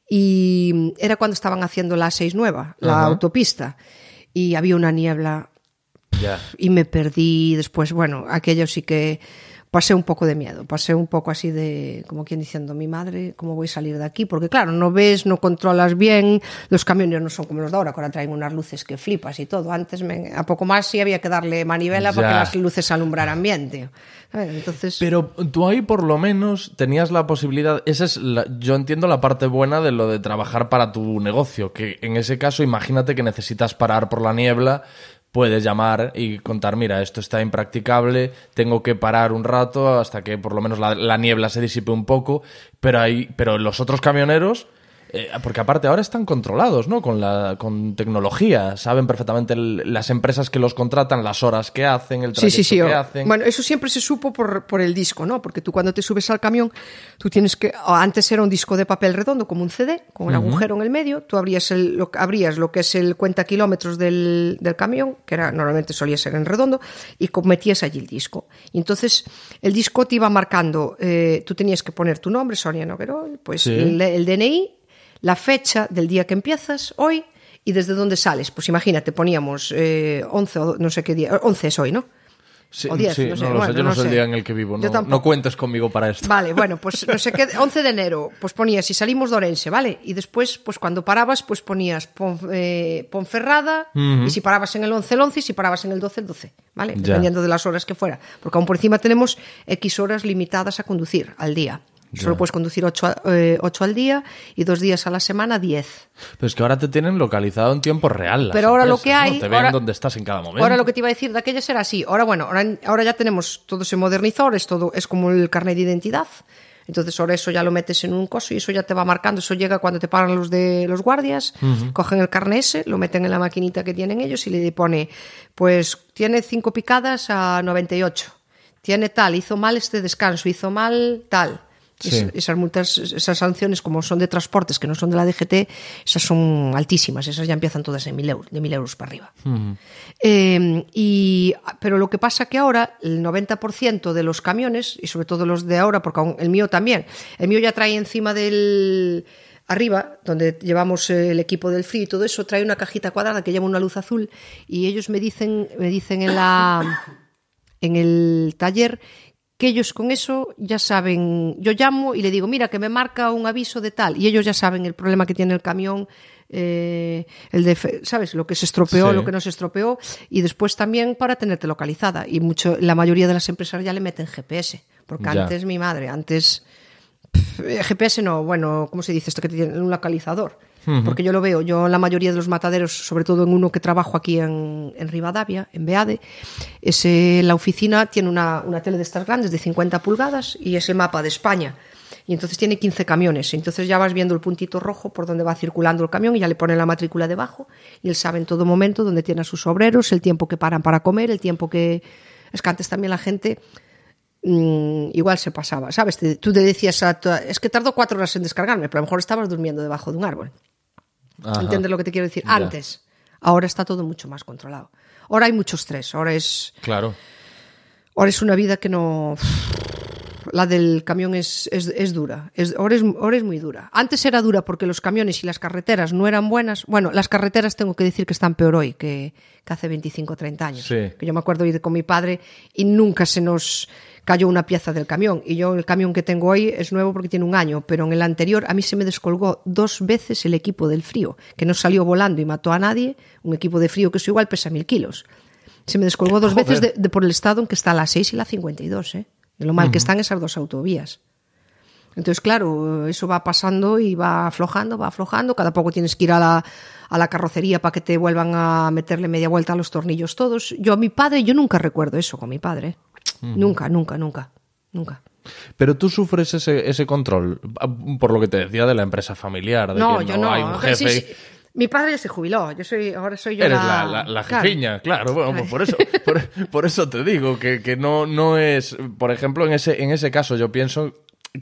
y era cuando estaban haciendo la 6 nueva, la autopista. Y había una niebla y me perdí. Después, bueno, aquello sí que pasé un poco de miedo, pasé un poco así de, como quien diciendo, mi madre, ¿cómo voy a salir de aquí? Porque claro, no ves, no controlas bien, los camiones no son como los de ahora, ahora traen unas luces que flipas y todo. Antes, me, a poco más sí había que darle manivela para que las luces alumbraran bien, tío. Entonces... Pero tú ahí por lo menos tenías la posibilidad, esa es yo entiendo la parte buena de lo de trabajar para tu negocio, que en ese caso imagínate que necesitas parar por la niebla, puedes llamar y contar, mira, esto está impracticable, tengo que parar un rato hasta que por lo menos la, niebla se disipe un poco, pero, hay, pero los otros camioneros eh, porque aparte ahora están controlados, ¿no? Con, la, con tecnología. Saben perfectamente las empresas que los contratan, las horas que hacen, el trayecto que hacen. Bueno, eso siempre se supo por, el disco, ¿no? Porque tú cuando te subes al camión, tú tienes que... Antes era un disco de papel redondo, como un CD, con un agujero en el medio. Tú abrías, el, lo, abrías lo que es el cuenta kilómetros del, camión, que era, normalmente solía ser en redondo, y metías allí el disco. Y entonces el disco te iba marcando... Eh, tú tenías que poner tu nombre, Sonia Noguerol, pues el DNI la fecha del día que empiezas hoy y desde dónde sales. Pues imagínate, poníamos 11 eh, o no sé qué día, 11 es hoy, ¿no? Sí, no yo no, sé el día en el que vivo, no, no, cuentes conmigo para esto. Vale, bueno, [LAUGHS] pues no sé qué, 11 de enero, pues ponías, y salimos de ¿vale? Y después, pues cuando parabas, pues ponías eh, Ponferrada, y si parabas en el 11, el 11, y si parabas en el 12, el 12, ¿vale? Dependiendo de las horas que fuera, porque aún por encima tenemos X horas limitadas a conducir al día. Solo puedes conducir 8, eh, al día y dos días a la semana 10. Pero es que ahora te tienen localizado en tiempo real. Pero ahora lo que hay. ahora, dónde estás en cada momento. Ahora lo que te iba a decir de aquellas era así. Ahora, bueno, ahora, ya tenemos. Todo ese modernizador, es, como el carnet de identidad. Entonces ahora eso ya lo metes en un coso y eso ya te va marcando. Eso llega cuando te paran los de los guardias, cogen el carnet ese, lo meten en la maquinita que tienen ellos y le pone, pues tiene cinco picadas a 98. Tiene tal, hizo mal este descanso, hizo mal tal esas multas, esas sanciones, como son de transportes que no son de la DGT, esas son altísimas, esas ya empiezan todas en mil euros, de mil euros para arriba. Eh, pero lo que pasa que ahora el 90% de los camiones, y sobre todo los de ahora, porque el mío también, el mío ya trae encima del arriba, donde llevamos eh, el equipo del frío y todo eso, trae una cajita cuadrada que lleva una luz azul, y ellos me dicen, me dicen en la en el taller que ellos con eso ya saben, yo llamo y le digo, mira, que me marca un aviso de tal, y ellos ya saben el problema que tiene el camión, eh, el de, ¿sabes? Lo que se estropeó, lo que no se estropeó, y después también para tenerte localizada. Y mucho, la mayoría de las empresas ya le meten GPS, porque antes mi madre, antes eh, GPS no, bueno, ¿cómo se dice esto que tiene un localizador? porque yo lo veo, yo la mayoría de los mataderos, sobre todo en uno que trabajo aquí en, Rivadavia, en Beade, la oficina tiene una, tele de estas grandes de 50 pulgadas y ese mapa de España y entonces tiene 15 camiones. Entonces ya vas viendo el puntito rojo por donde va circulando el camión y ya le ponen la matrícula debajo y él sabe en todo momento dónde tiene a sus obreros, el tiempo que paran para comer, el tiempo que... Es que antes también la gente mm, igual se pasaba, ¿sabes? tú te decías, es que tardó cuatro horas en descargarme, pero a lo mejor estabas durmiendo debajo de un árbol. Ajá. ¿Entiendes lo que te quiero decir? Antes. Ahora está todo mucho más controlado. Ahora hay mucho estrés. Ahora es. Claro. Ahora es una vida que no. La del camión es, es, dura. ahora, es, muy dura. Antes era dura porque los camiones y las carreteras no eran buenas. Bueno, las carreteras tengo que decir que están peor hoy que, hace 25 o 30 años. Que yo me acuerdo ir con mi padre y nunca se nos cayó una pieza del camión. Y yo el camión que tengo hoy es nuevo porque tiene un año, pero en el anterior a mí se me descolgó dos veces el equipo del frío, que no salió volando y mató a nadie. Un equipo de frío que es igual pesa mil kilos. Se me descolgó dos veces de, por el estado en que está la 6 y la 52, ¿eh? de lo mal que están esas dos autovías. Entonces, claro, eso va pasando y va aflojando, va aflojando. Cada poco tienes que ir a la, a la carrocería para que te vuelvan a meterle media vuelta a los tornillos todos. Yo a mi padre, yo nunca recuerdo eso con mi padre. Nunca, nunca, nunca, nunca. Pero tú sufres ese, ese control, por lo que te decía de la empresa familiar, no, yo no. hay jefe. Mi padre ya se jubiló, yo soy, ahora soy yo Eres la... jefiña, claro, bueno, pues por eso, [LAUGHS] por, eso te digo, que, no, no es... Por ejemplo, en ese, en ese caso yo pienso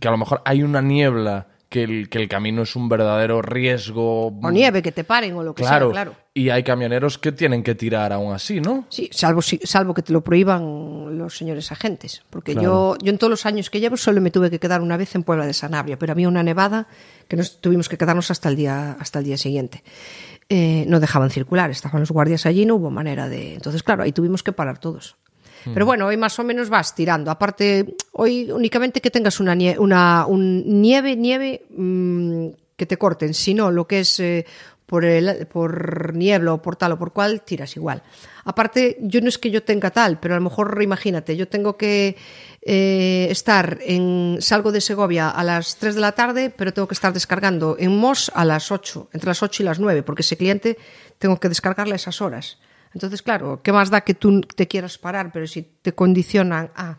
que a lo mejor hay una niebla que el, que el camino es un verdadero riesgo. O nieve, que te paren o lo que sea, claro. Y hay camioneros que tienen que tirar aún así, ¿no? Sí, salvo, salvo que te lo prohíban los señores agentes. Porque yo, yo en todos los años que llevo solo me tuve que quedar una vez en Puebla de Sanabria, pero había una nevada que nos tuvimos que quedarnos hasta el día, hasta el día siguiente. Eh, no dejaban circular, estaban los guardias allí, no hubo manera de... Entonces, claro, ahí tuvimos que parar todos. Mm. Pero bueno, hoy más o menos vas tirando. Aparte, hoy únicamente que tengas una, nieve, un nieve, nieve mm, que te corten, Si no, lo que es eh, por, el, por niebla o por tal o por cual, tiras igual. Aparte, yo no es que yo tenga tal, pero a lo mejor imagínate, yo tengo que eh, estar en. Salgo de Segovia a las 3 de la tarde, pero tengo que estar descargando en MOS a las 8, entre las 8 y las 9, porque ese cliente tengo que descargarle a esas horas. Entonces, claro, ¿qué más da que tú te quieras parar? Pero si te condicionan a...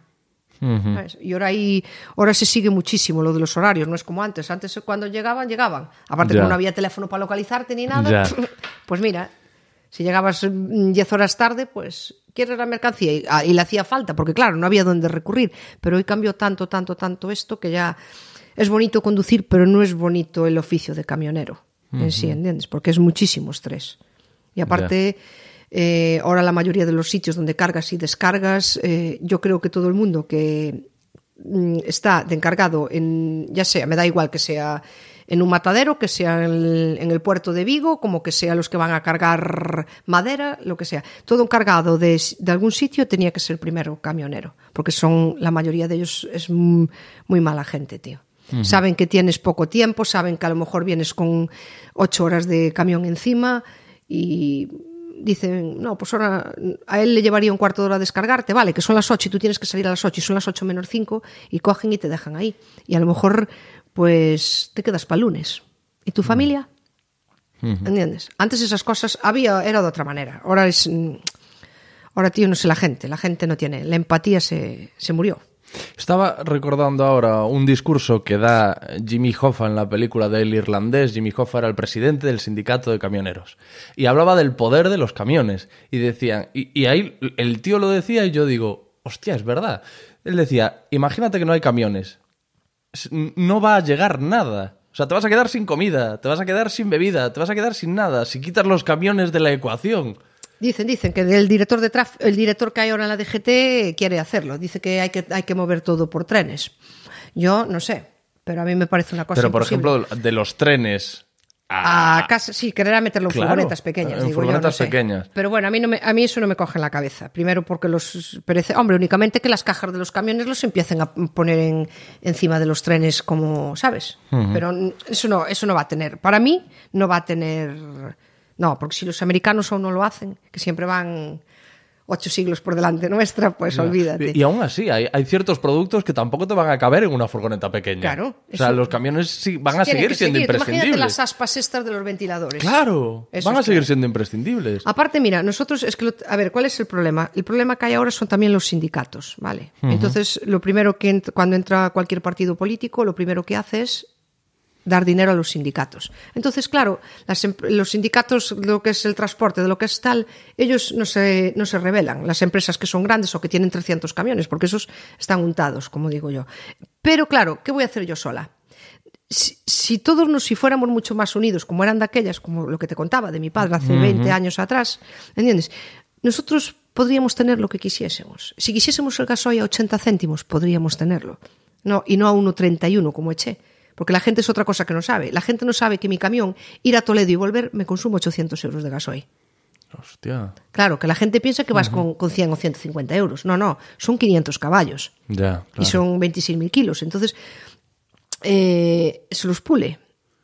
Y ahora, ahí, ahora se sigue muchísimo lo de los horarios, no es como antes. Antes cuando llegaban, llegaban. Aparte no había teléfono para localizarte ni nada. [LAUGHS] Pues mira, si llegabas 10 mm, horas tarde, pues quieres la mercancía ah, y, le hacía falta, porque claro, no había dónde recurrir. Pero hoy cambió tanto, tanto, tanto esto que ya es bonito conducir, pero no es bonito el oficio de camionero en sí, ¿entiendes? Porque es muchísimo estrés. Y aparte... Eh, ahora la mayoría de los sitios donde cargas y descargas, eh, yo creo que todo el mundo que mm, está de encargado en, ya sea, me da igual que sea en un matadero, que sea en el, puerto de Vigo, como que sea los que van a cargar madera, lo que sea. Todo encargado de, de algún sitio tenía que ser primero camionero, porque son, la mayoría de ellos es muy, mala gente, tío. Saben que tienes poco tiempo, saben que a lo mejor vienes con ocho horas de camión encima y dicen, no, pues ahora a él le llevaría un cuarto de hora descargarte, vale, que son las 8 y tú tienes que salir a las 8 y son las 8 menos 5 y cogen y te dejan ahí. Y a lo mejor, pues te quedas para lunes. ¿Y tu mm. familia? ¿Entiendes? Antes esas cosas había, era de otra manera. Ahora es. Mm, ahora, tío, no sé la gente. La gente no tiene. La empatía se, se murió. Estaba recordando ahora un discurso que da Jimmy Hoffa en la película del irlandés. Jimmy Hoffa era el presidente del sindicato de camioneros y hablaba del poder de los camiones y decían, y, ahí el tío lo decía y yo digo, hostia, es verdad. Él decía, imagínate que no hay camiones, no va a llegar nada. O sea, te vas a quedar sin comida, te vas a quedar sin bebida, te vas a quedar sin nada si quitas los camiones de la ecuación. Dicen, dicen que el director de el director que hay ahora en la DGT quiere hacerlo. Dice que hay que, hay que mover todo por trenes. Yo no sé, pero a mí me parece una cosa. Pero por ejemplo, de los trenes a, casa, sí, querer meterlo en furgonetas pequeñas. En furgonetas pequeñas. Pero bueno, a mí, no a mí eso no me coge en la cabeza. Primero porque los hombre, únicamente que las cajas de los camiones los empiecen a poner en, encima de los trenes como, ¿sabes? Pero eso no, eso no va a tener, para mí no va a tener no, porque si los americanos aún no lo hacen, que siempre van ocho siglos por delante nuestra, pues olvídate. Y, aún así, hay, ciertos productos que tampoco te van a caber en una furgoneta pequeña. Claro. O sea, los camiones sí, van a seguir siendo imprescindibles. Imagínate las aspas estas de los ventiladores. Claro, van a seguir siendo imprescindibles. Aparte, mira, nosotros, es que, a ver, ¿cuál es el problema? El problema que hay ahora son también los sindicatos, ¿vale? Entonces, lo primero que, cuando entra cualquier partido político, lo primero que hace es dar dinero a los sindicatos. Entonces, claro, em-, los sindicatos, lo que es el transporte, de lo que es tal, ellos no se, no se rebelan. Las empresas que son grandes o que tienen 300 camiones, porque esos están untados, como digo yo. Pero claro, ¿qué voy a hacer yo sola? Si, todos nos, si fuéramos mucho más unidos, como eran de aquellas, como lo que te contaba de mi padre hace 20 años atrás, ¿entiendes? Nosotros podríamos tener lo que quisiésemos. Si quisiésemos el gasoil a 80 céntimos, podríamos tenerlo. No, y no a 1,31 como eché. Porque la gente es otra cosa que no sabe. La gente no sabe que mi camión, ir a Toledo y volver, me consume 800 euros de gasoil. Hostia. Claro, que la gente piensa que vas con, 100 o 150 euros. No, no, son 500 caballos. Ya, Y son 26.000 kilos. Entonces, eh, se los pule.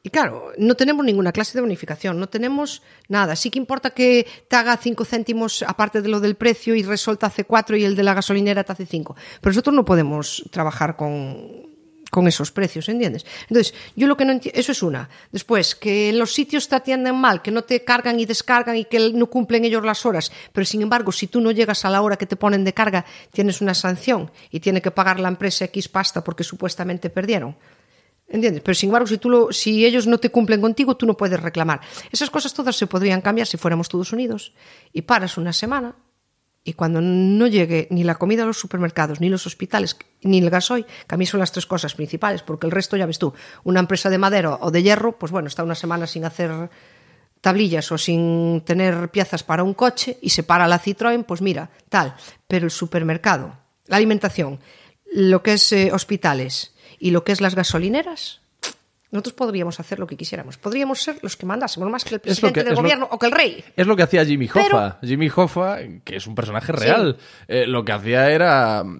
Y claro, no tenemos ninguna clase de bonificación, no tenemos nada. Sí que importa que te haga 5 céntimos aparte de lo del precio y resuelta hace 4 y el de la gasolinera te hace 5. Pero nosotros no podemos trabajar con con esos precios, ¿entiendes? Entonces, yo lo que no entiendo, eso es una. Después, que los sitios te atienden mal, que no te cargan y descargan y que no cumplen ellos las horas, pero sin embargo, si tú no llegas a la hora que te ponen de carga, tienes una sanción y tiene que pagar la empresa X pasta porque supuestamente perdieron. ¿Entiendes? Pero sin embargo, si, tú lo, si ellos no te cumplen contigo, tú no puedes reclamar. Esas cosas todas se podrían cambiar si fuéramos todos unidos. Y paras una semana y cuando no llegue ni la comida a los supermercados, ni los hospitales, ni el gasoil, que a mí son las tres cosas principales, porque el resto ya ves tú, una empresa de madera o de hierro, pues bueno, está una semana sin hacer tablillas o sin tener piezas para un coche y se para la Citroën, pues mira, tal, pero el supermercado, la alimentación, lo que es eh, hospitales y lo que es las gasolineras, nosotros podríamos hacer lo que quisiéramos. Podríamos ser los que mandásemos más que el presidente del gobierno o que el rey. Es lo que hacía Jimmy Hoffa. Jimmy Hoffa, que es un personaje real, eh, lo que hacía era mm,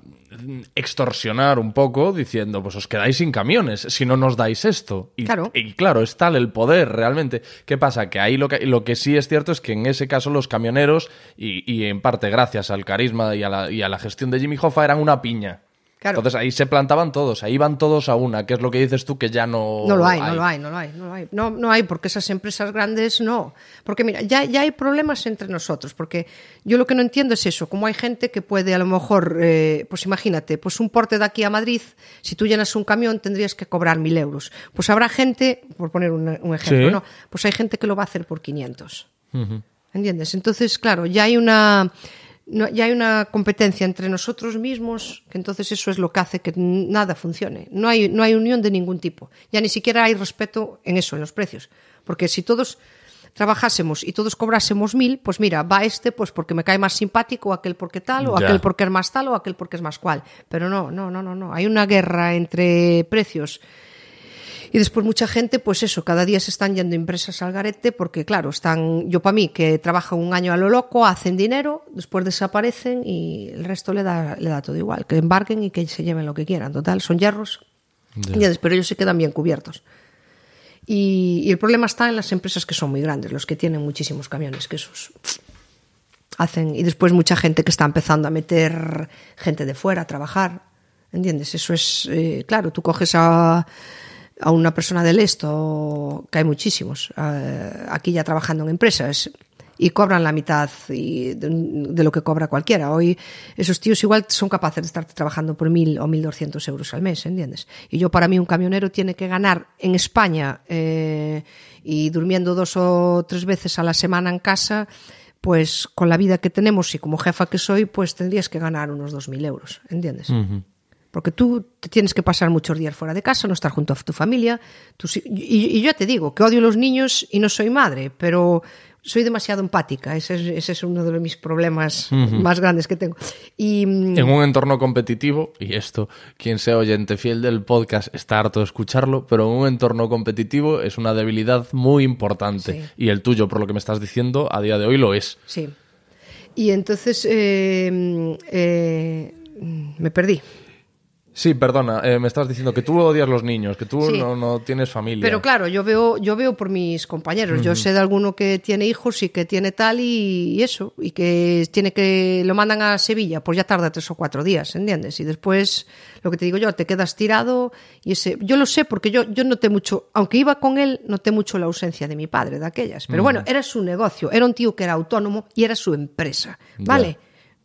extorsionar un poco diciendo, pues os quedáis sin camiones si no nos dais esto. Y claro, y claro es tal el poder realmente. ¿Qué pasa? Que ahí lo que, lo que sí es cierto es que en ese caso los camioneros, y, en parte gracias al carisma y a la gestión de Jimmy Hoffa, eran una piña. Entonces ahí se plantaban todos, ahí van todos a una, que es lo que dices tú que ya no. No lo hay, no lo hay, no lo hay, no lo hay. No, hay, porque esas empresas grandes no. Porque mira, ya, hay problemas entre nosotros, porque yo lo que no entiendo es eso, como hay gente que puede a lo mejor, eh, pues imagínate, pues un porte de aquí a Madrid, si tú llenas un camión tendrías que cobrar mil euros. Pues habrá gente, por poner un, ejemplo, ¿no? Pues hay gente que lo va a hacer por 500. ¿Entiendes? Entonces, claro, ya hay una no, ya hay una competencia entre nosotros mismos, que entonces eso es lo que hace que nada funcione. No hay, unión de ningún tipo. Ya ni siquiera hay respeto en eso, en los precios. Porque si todos trabajásemos y todos cobrásemos mil, pues mira, va este pues porque me cae más simpático, o aquel porque tal, o aquel porque es más tal, o aquel porque es más cual. Pero no, no, no, no. Hay una guerra entre precios y después mucha gente, pues eso, cada día se están yendo empresas al garete porque, claro, están, yo para mí, que trabajan un año a lo loco, hacen dinero, después desaparecen y el resto le da, le da todo igual, que embarquen y que se lleven lo que quieran. Total, son hierros, yeah. pero ellos se quedan bien cubiertos. Y, el problema está en las empresas que son muy grandes, los que tienen muchísimos camiones, que esos hacen. Y después mucha gente que está empezando a meter gente de fuera a trabajar. ¿Entiendes? Eso es, eh, claro, tú coges a a una persona del esto, que hay muchísimos, eh, aquí ya trabajando en empresas y cobran la mitad de, lo que cobra cualquiera. Hoy esos tíos igual son capaces de estar trabajando por mil o 1.200 doscientos euros al mes, ¿entiendes? Y yo para mí un camionero tiene que ganar en España eh, y durmiendo dos o tres veces a la semana en casa, pues con la vida que tenemos y como jefa que soy, pues tendrías que ganar unos dos mil euros, ¿entiendes? Porque tú te tienes que pasar muchos días fuera de casa, no estar junto a tu familia. Y, yo te digo que odio a los niños y no soy madre, pero soy demasiado empática. Ese es, uno de mis problemas más grandes que tengo. Mm, en un entorno competitivo, y esto, quien sea oyente fiel del podcast está harto de escucharlo, pero en un entorno competitivo es una debilidad muy importante. Y el tuyo, por lo que me estás diciendo, a día de hoy lo es. Sí. Y entonces eh, mm, eh, mm, me perdí. Sí, perdona, eh, me estás diciendo que tú odias los niños, que tú no, tienes familia. Pero claro, yo veo, yo veo por mis compañeros, yo sé de alguno que tiene hijos y que tiene tal y, eso, y que tiene que lo mandan a Sevilla, pues ya tarda tres o cuatro días, ¿entiendes? Y después, lo que te digo yo, te quedas tirado y ese, yo lo sé porque yo, yo noté mucho, aunque iba con él, noté mucho la ausencia de mi padre de aquellas. Pero bueno, era su negocio, era un tío que era autónomo y era su empresa, ¿vale?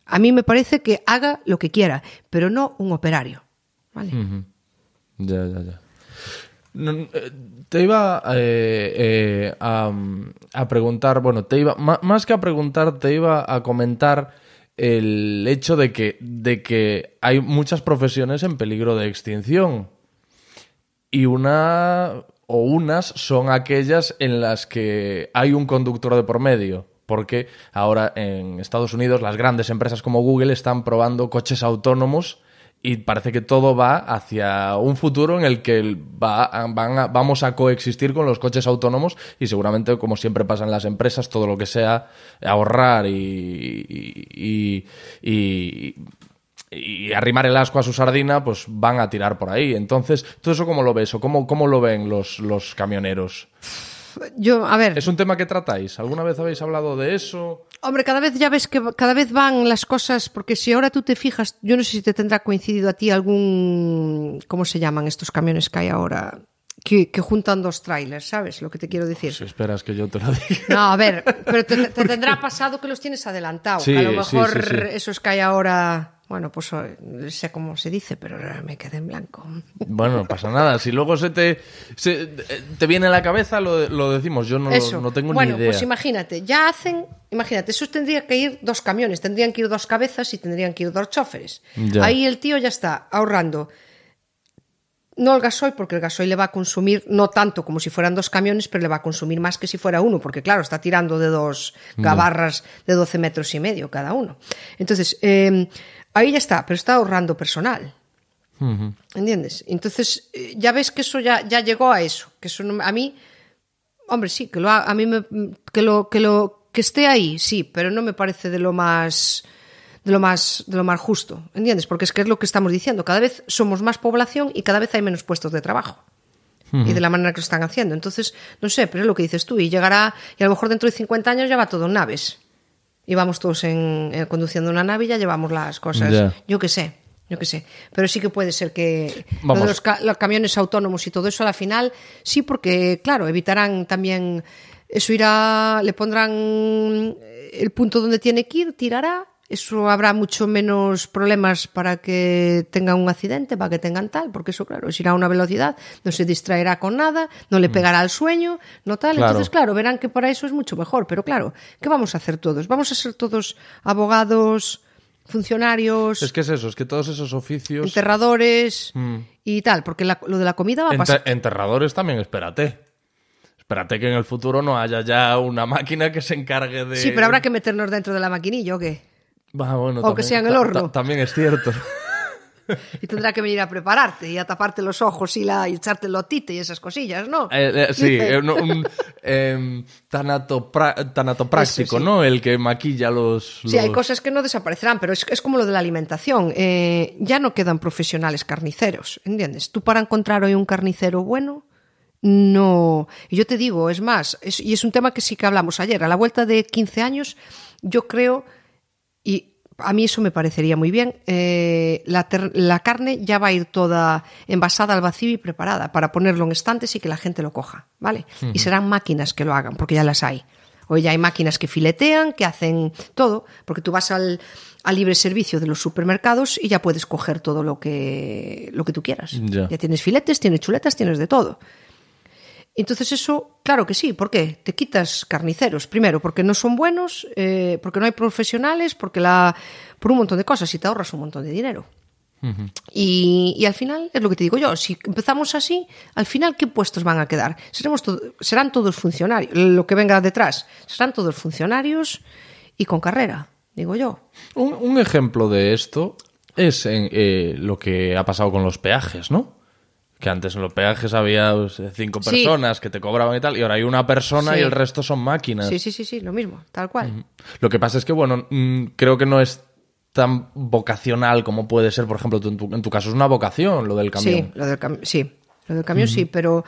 A mí me parece que haga lo que quiera, pero no un operario. ¿vale? Ya, ya, ya. Eh, te iba eh, eh, a, preguntar, bueno, te iba, más que a preguntar, te iba a comentar el hecho de que, de que hay muchas profesiones en peligro de extinción. Y una o unas son aquellas en las que hay un conductor de por medio porque ahora en Estados Unidos las grandes empresas como Google están probando coches autónomos y parece que todo va hacia un futuro en el que va, van vamos a coexistir con los coches autónomos y seguramente, como siempre pasa en las empresas, todo lo que sea ahorrar y, y, arrimar el asco a su sardina, pues van a tirar por ahí. Entonces, ¿todo eso cómo lo ves o cómo, cómo lo ven los, los camioneros? Yo, a ver. ¿Es un tema que tratáis? ¿Alguna vez habéis hablado de eso? Hombre, cada vez ya ves que cada vez van las cosas, porque si ahora tú te fijas, yo no sé si te tendrá coincidido a ti algún, ¿cómo se llaman estos camiones que hay ahora? Que, juntan dos trailers, ¿sabes lo que te quiero decir? Si esperas que yo te lo diga. No, a ver, [LAUGHS] pero te, tendrá pasado que los tienes adelantado. a lo mejor esos que hay ahora bueno, pues eh, sé cómo se dice, pero me quedé en blanco. Bueno, no pasa nada. Si luego se te, eh, te viene a la cabeza, lo, lo decimos. Yo no, no tengo ni idea. Bueno, pues imagínate, ya hacen. Imagínate, eso tendría que ir dos camiones, tendrían que ir dos cabezas y tendrían que ir dos choferes. Ahí el tío ya está ahorrando. No el gasoil, porque el gasoil le va a consumir no tanto como si fueran dos camiones, pero le va a consumir más que si fuera uno, porque claro, está tirando de dos gabarras de 12 metros y medio cada uno. Entonces. Em, ahí ya está, pero está ahorrando personal. ¿Entiendes? Entonces, eh, ya ves que eso ya, ya llegó a eso. Que eso a mí, hombre, sí, que lo, a mí me, que lo, que lo, que esté ahí, sí, pero no me parece de lo más, de lo más, de lo más justo. ¿Entiendes? Porque es que es lo que estamos diciendo. Cada vez somos más población y cada vez hay menos puestos de trabajo. Y de la manera que lo están haciendo. Entonces, no sé, pero es lo que dices tú. Y llegará, y a lo mejor dentro de 50 años ya va todo en naves íbamos todos en, eh, conduciendo una nave y ya llevamos las cosas. Yo qué sé, yo qué sé. Pero sí que puede ser que los, los, camiones autónomos y todo eso a la final, sí, porque, claro, evitarán también. Eso irá, le pondrán el punto donde tiene que ir, tirará eso habrá mucho menos problemas para que tengan un accidente, para que tengan tal, porque eso, claro, irá a una velocidad, no se distraerá con nada, no le mm. pegará al sueño, no tal. Entonces, claro, verán que para eso es mucho mejor, pero claro, ¿qué vamos a hacer todos? ¿Vamos a ser todos abogados, funcionarios? Es que es eso, es que todos esos oficios. Enterradores mm. y tal, porque lo de la comida va a pasar. enterradores también, espérate. Espérate que en el futuro no haya ya una máquina que se encargue de. Sí, pero habrá que meternos dentro de la maquinilla, ¿o qué? Aunque ah, que sea en el horno. También es cierto. [LAUGHS] y tendrá que venir a prepararte y a taparte los ojos y, echarte el lotite y esas cosillas, ¿no? Eh, eh, sí, eh, un, em, tanato tanatopráctico, ¿no? El que maquilla los, Sí, hay cosas que no desaparecerán, pero es, como lo de la alimentación. ya no quedan profesionales carniceros, ¿entiendes? Tú para encontrar hoy un carnicero bueno... No, y yo te digo, es más, y es un tema que sí que hablamos ayer, a la vuelta de 15 años, yo creo y a mí eso me parecería muy bien. Eh, la, la, carne ya va a ir toda envasada al vacío y preparada para ponerlo en estantes y que la gente lo coja, ¿vale? Y serán máquinas que lo hagan, porque ya las hay. Hoy ya hay máquinas que filetean, que hacen todo, porque tú vas al, libre servicio de los supermercados y ya puedes coger todo lo que, lo que tú quieras. ya tienes filetes, tienes chuletas, tienes de todo. Entonces eso, claro que sí, ¿por qué? Te quitas carniceros, primero, porque no son buenos, eh, porque no hay profesionales, porque la, por un montón de cosas y te ahorras un montón de dinero. y, al final, es lo que te digo yo, si empezamos así, al final, ¿qué puestos van a quedar? Seremos serán todos funcionarios, lo que venga detrás, serán todos funcionarios y con carrera, digo yo. Un, ejemplo de esto es en, eh, lo que ha pasado con los peajes, ¿no? Que antes en los peajes había pues, cinco personas que te cobraban y tal, y ahora hay una persona y el resto son máquinas. Sí, sí, sí, sí, lo mismo, tal cual. Lo que pasa es que, bueno, mm, creo que no es tan vocacional como puede ser, por ejemplo, en, tu, caso es una vocación lo del camión. Sí, lo del, sí, lo del camión sí, pero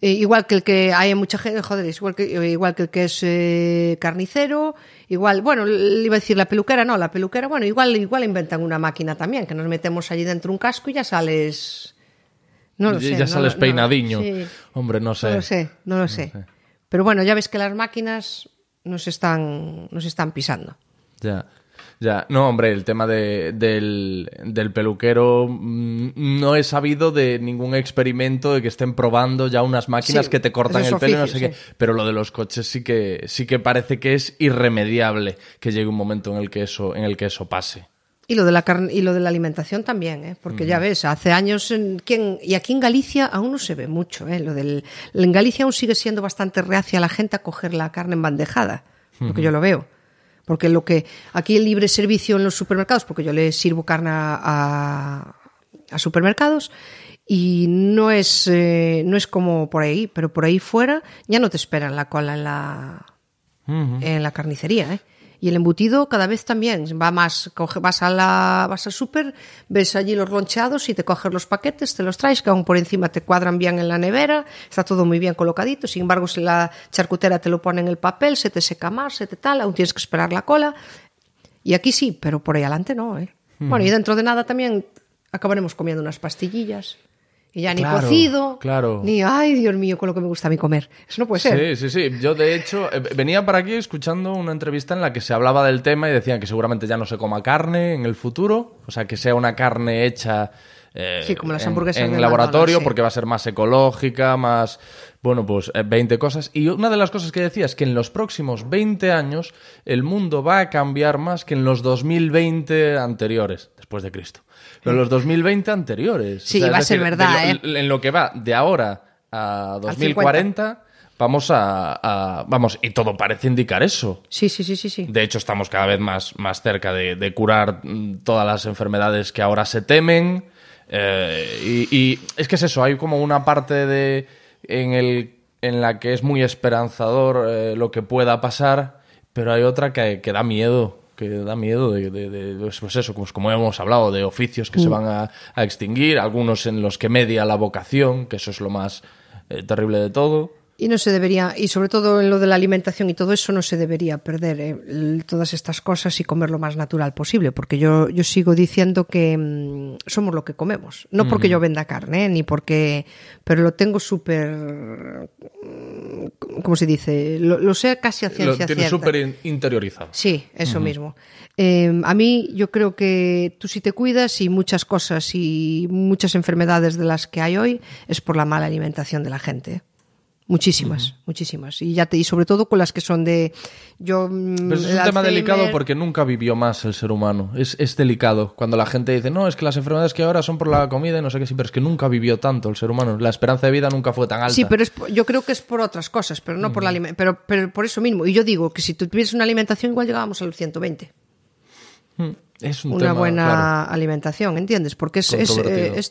eh, igual que el que hay mucha gente, joder, igual que, eh, igual que el que es eh, carnicero, igual, bueno, le iba a decir la peluquera, no, la peluquera, bueno, igual, igual inventan una máquina también, que nos metemos allí dentro un casco y ya sales no lo sé. Ya sales no, Hombre, no sé. No lo sé, no lo sé. Pero bueno, ya ves que las máquinas nos están, nos están pisando. Ya. Ya, no, hombre, el tema de, del, peluquero mm, no he sabido de ningún experimento de que estén probando ya unas máquinas que te cortan el pelo, no sé qué. Pero lo de los coches sí que, sí que parece que es irremediable que llegue un momento en el que eso, en el que eso pase. Y lo de la carne, y lo de la alimentación también, ¿eh? porque ya ves, hace años en, y aquí en Galicia aún no se ve mucho, ¿eh? lo del en Galicia aún sigue siendo bastante reacia la gente a coger la carne en bandejada, porque yo lo veo. Porque lo que aquí el libre servicio en los supermercados, porque yo le sirvo carne a, supermercados y no es eh, no es como por ahí, pero por ahí fuera ya no te esperan la cola en la en la carnicería, ¿eh? Y el embutido cada vez también va más, coge, vas a la, vas al súper, ves allí los ronchados y te coges los paquetes, te los traes, que aún por encima te cuadran bien en la nevera, está todo muy bien colocadito, sin embargo si la charcutera te lo pone en el papel, se te seca más, se te tal, aún tienes que esperar la cola. Y aquí sí, pero por ahí adelante no, ¿eh? hmm. Bueno, y dentro de nada también acabaremos comiendo unas pastillillas ya ni cocido, ni, ay, Dios mío, con lo que me gusta a mí comer. Eso no puede ser. Sí, sí, sí. Yo, de hecho, eh, venía para aquí escuchando una entrevista en la que se hablaba del tema y decían que seguramente ya no se coma carne en el futuro, o sea, que sea una carne hecha eh, en, el laboratorio, porque va a ser más ecológica, más, bueno, pues 20 eh, cosas. Y una de las cosas que decía es que en los próximos 20 años el mundo va a cambiar más que en los 2020 anteriores, después de Cristo. Pero los 2020 anteriores. Sí, va a ser verdad, ¿eh? En lo que va de ahora a 2040 vamos a, Vamos, y todo parece indicar eso. Sí, sí, sí, sí. sí. De hecho, estamos cada vez más, más cerca de, curar mm, todas las enfermedades que ahora se temen. Eh, y, es que es eso, hay como una parte de en, el, en la que es muy esperanzador eh, lo que pueda pasar, pero hay otra que da miedo que da miedo de, de, de pues, pues eso, pues como hemos hablado, de oficios que se mm. van a, extinguir, algunos en los que media la vocación, que eso es lo más eh, terrible de todo. Y no se debería, y sobre todo en lo de la alimentación y todo eso, no se debería perder eh, todas estas cosas y comer lo más natural posible, porque yo, yo sigo diciendo que mm, somos lo que comemos. No porque yo venda carne, ni porque. Pero lo tengo súper. Mm, ¿Cómo se dice? Lo, sé casi a ciencia lo tiene súper interiorizado. Sí, eso mismo. Em, a mí, yo creo que tú si te cuidas y muchas cosas y muchas enfermedades de las que hay hoy es por la mala alimentación de la gente. Muchísimas, muchísimas. Y ya te, y sobre todo con las que son de. Yo, mm, Pero es un tema delicado porque nunca vivió más el ser humano. Es, delicado. Cuando la gente dice, no, es que las enfermedades que ahora son por la comida y no sé qué, sí, pero es que nunca vivió tanto el ser humano. La esperanza de vida nunca fue tan alta. Sí, pero yo creo que es por otras cosas, pero no por la pero, pero por eso mismo. Y yo digo que si tú tuvieras una alimentación, igual llegábamos a los 120 es una buena alimentación, ¿entiendes? Porque es,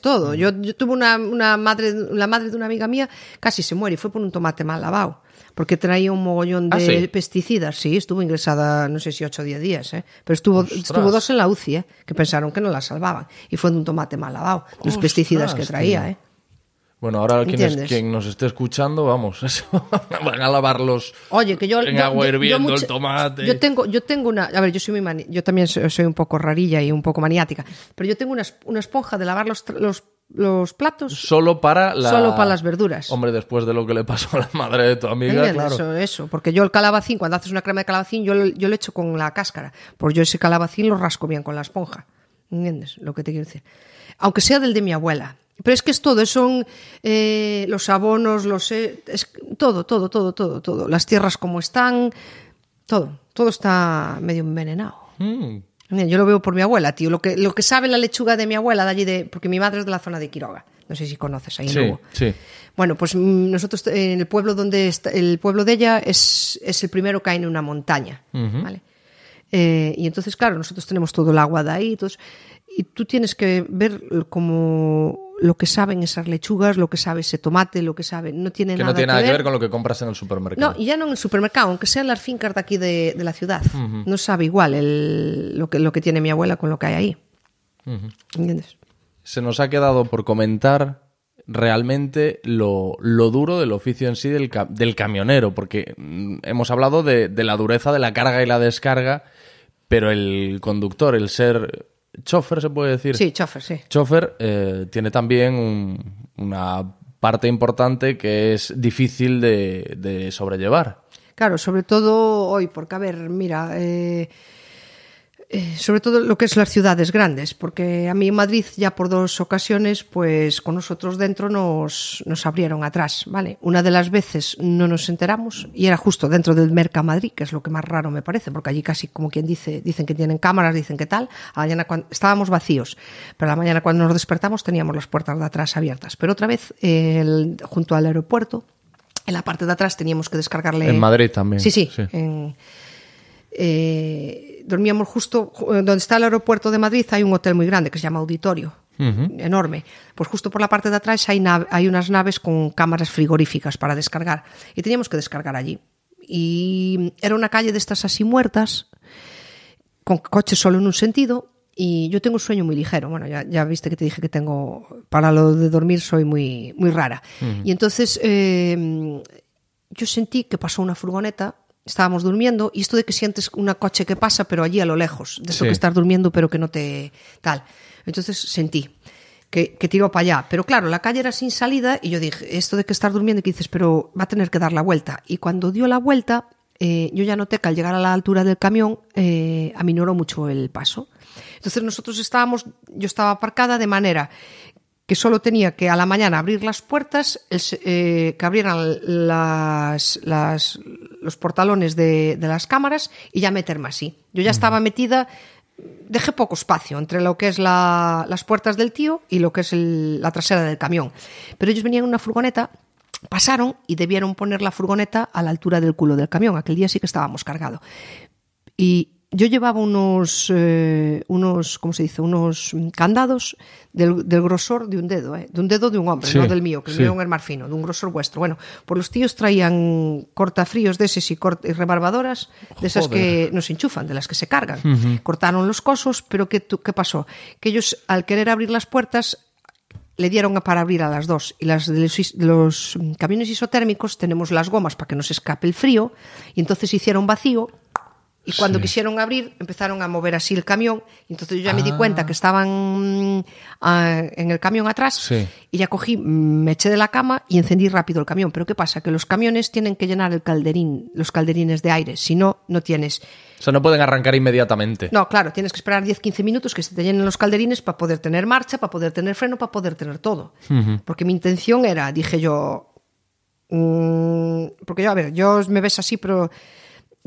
todo. Eh, mm. Yo, yo tuve una, madre, la madre de una amiga mía casi se muere y fue por un tomate mal lavado, porque traía un mogollón ah, de pesticidas. Sí, estuvo ingresada, no sé si 8 o 10 días, ¿eh? pero estuvo, estuvo dos en la UCI, ¿eh? que pensaron que no la salvaban, y fue de un tomate mal lavado, los pesticidas que traía. ¿eh? Bueno, ahora quien, quien, nos esté escuchando, vamos, [LAUGHS] eso, van a lavarlos Oye, que yo, en agua hirviendo el tomate. Yo tengo, yo tengo una, a ver, yo soy muy mani, yo también soy, un poco rarilla y un poco maniática, pero yo tengo una, esponja de lavar los, los platos. Solo para, solo para las verduras. Hombre, después de lo que le pasó a la madre de tu amiga, claro. Eso, eso, porque yo el calabacín, cuando haces una crema de calabacín, yo, yo lo echo con la cáscara. porque yo ese calabacín lo rasco bien con la esponja. ¿Entiendes lo que te quiero decir? Aunque sea del de mi abuela. Pero es que es todo, son los abonos, los todo, todo, todo, todo, todo. Las tierras como están, todo, todo está medio envenenado. Yo lo veo por mi abuela, tío. Lo que, sabe la lechuga de mi abuela de allí de. Porque mi madre es de la zona de Quiroga. No sé si conoces ahí sí, sí. Bueno, pues nosotros en el pueblo donde está, el pueblo de ella es, es el primero que hay en una montaña. y entonces, claro, nosotros tenemos todo el agua de ahí. y tú tienes que ver como lo que saben esas lechugas, lo que sabe ese tomate, lo que sabe... no tiene que nada no tiene nada que ver. con lo que compras en el supermercado. No, ya no en el supermercado, aunque sea las fincas de aquí de, la ciudad. No sabe igual lo, que, lo que tiene mi abuela con lo que hay ahí. ¿Entiendes? Se nos ha quedado por comentar realmente lo, duro del oficio en sí del, del camionero, porque mm, hemos hablado de la dureza de la carga y la descarga, pero el conductor, el ser chofer, se puede decir. Sí, chofer, sí. Chofer eh, tiene también una parte importante que es difícil de, sobrellevar. Claro, sobre todo hoy, porque, a ver, mira, eh, eh, sobre todo lo que es las ciudades grandes, porque a mí en Madrid ya por dos ocasiones, pues con nosotros dentro nos, abrieron atrás, ¿vale? Una de las veces no nos enteramos y era justo dentro del Merca Madrid, que es lo que más raro me parece, porque allí casi como quien dice, dicen que tienen cámaras, dicen que tal, mañana cuando, estábamos vacíos, pero a la mañana cuando nos despertamos teníamos las puertas de atrás abiertas, pero otra vez el, junto al aeropuerto, en la parte de atrás teníamos que descargarle... En Madrid también. Sí, sí. sí. Eh, dormíamos justo eh, donde está el aeropuerto de Madrid, hay un hotel muy grande que se llama Auditorio. enorme. Pues justo por la parte de atrás hay, hay unas naves con cámaras frigoríficas para descargar. Y teníamos que descargar allí. Y era una calle de estas así muertas, con coches solo en un sentido. Y yo tengo un sueño muy ligero. Bueno, ya, viste que te dije que tengo, para lo de dormir soy muy, muy rara. Y entonces eh, yo sentí que pasó una furgoneta estábamos durmiendo y esto de que sientes una coche que pasa, pero allí a lo lejos, de eso que estás durmiendo, pero que no te tal. Entonces sentí que, que tiró para allá. Pero claro, la calle era sin salida y yo dije, esto de que estar durmiendo y que dices, pero va a tener que dar la vuelta. Y cuando dio la vuelta, eh, yo ya noté que al llegar a la altura del camión eh, aminoró mucho el paso. Entonces nosotros estábamos, yo estaba aparcada de manera que solo tenía que a la mañana abrir las puertas, eh, que abrieran las, los portalones de, las cámaras y ya meterme así. Yo ya estaba metida, dejé poco espacio entre lo que es las puertas del tío y lo que es la trasera del camión. Pero ellos venían en una furgoneta, pasaron y debieron poner la furgoneta a la altura del culo del camión. Aquel día sí que estábamos cargados. Y, yo llevaba unos, eh, unos, ¿cómo se dice? Unos candados del, grosor de un dedo, eh, de un dedo de un hombre, no del mío, que el un más fino, de un grosor vuestro. Bueno, pues los tíos traían cortafríos de esos y, rebarbadoras, de esas que nos enchufan, de las que se cargan. Cortaron los cosos, pero ¿qué, ¿qué pasó? Que ellos, al querer abrir las puertas, le dieron a para abrir a las dos. Y las los, los camiones isotérmicos tenemos las gomas para que no se escape el frío, y entonces hicieron vacío y cuando quisieron abrir, empezaron a mover así el camión. Y entonces yo ya me di ah. cuenta que estaban ah, en el camión atrás. Y ya cogí, me eché de la cama y encendí rápido el camión. Pero ¿qué pasa? Que los camiones tienen que llenar el calderín, los calderines de aire. Si no, no tienes. O sea, no pueden arrancar inmediatamente. No, claro, tienes que esperar 10-15 minutos que se te llenen los calderines para poder tener marcha, para poder tener freno, para poder tener todo. Porque mi intención era, dije yo, mm, porque yo, a ver, yo me ves así, pero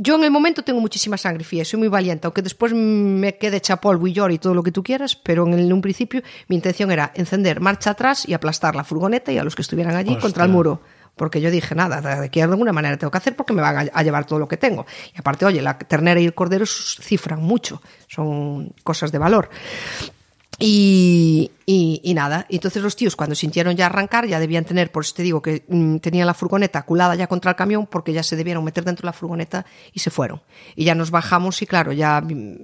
yo en el momento tengo muchísima sangre fía, soy muy valiente, aunque después me quede chapol, y y todo lo que tú quieras, pero en, un principio mi intención era encender marcha atrás y aplastar la furgoneta y a los que estuvieran allí contra el muro. Porque yo dije, nada, de aquí de alguna manera tengo que hacer porque me van a, llevar todo lo que tengo. Y aparte, oye, la ternera y el cordero cifran mucho, son cosas de valor. Y, y, y, nada, entonces los tíos cuando sintieron ya arrancar ya debían tener, por eso te digo que mm, tenían la furgoneta culada ya contra el camión porque ya se debieron meter dentro de la furgoneta y se fueron. Y ya nos bajamos y claro, ya mm,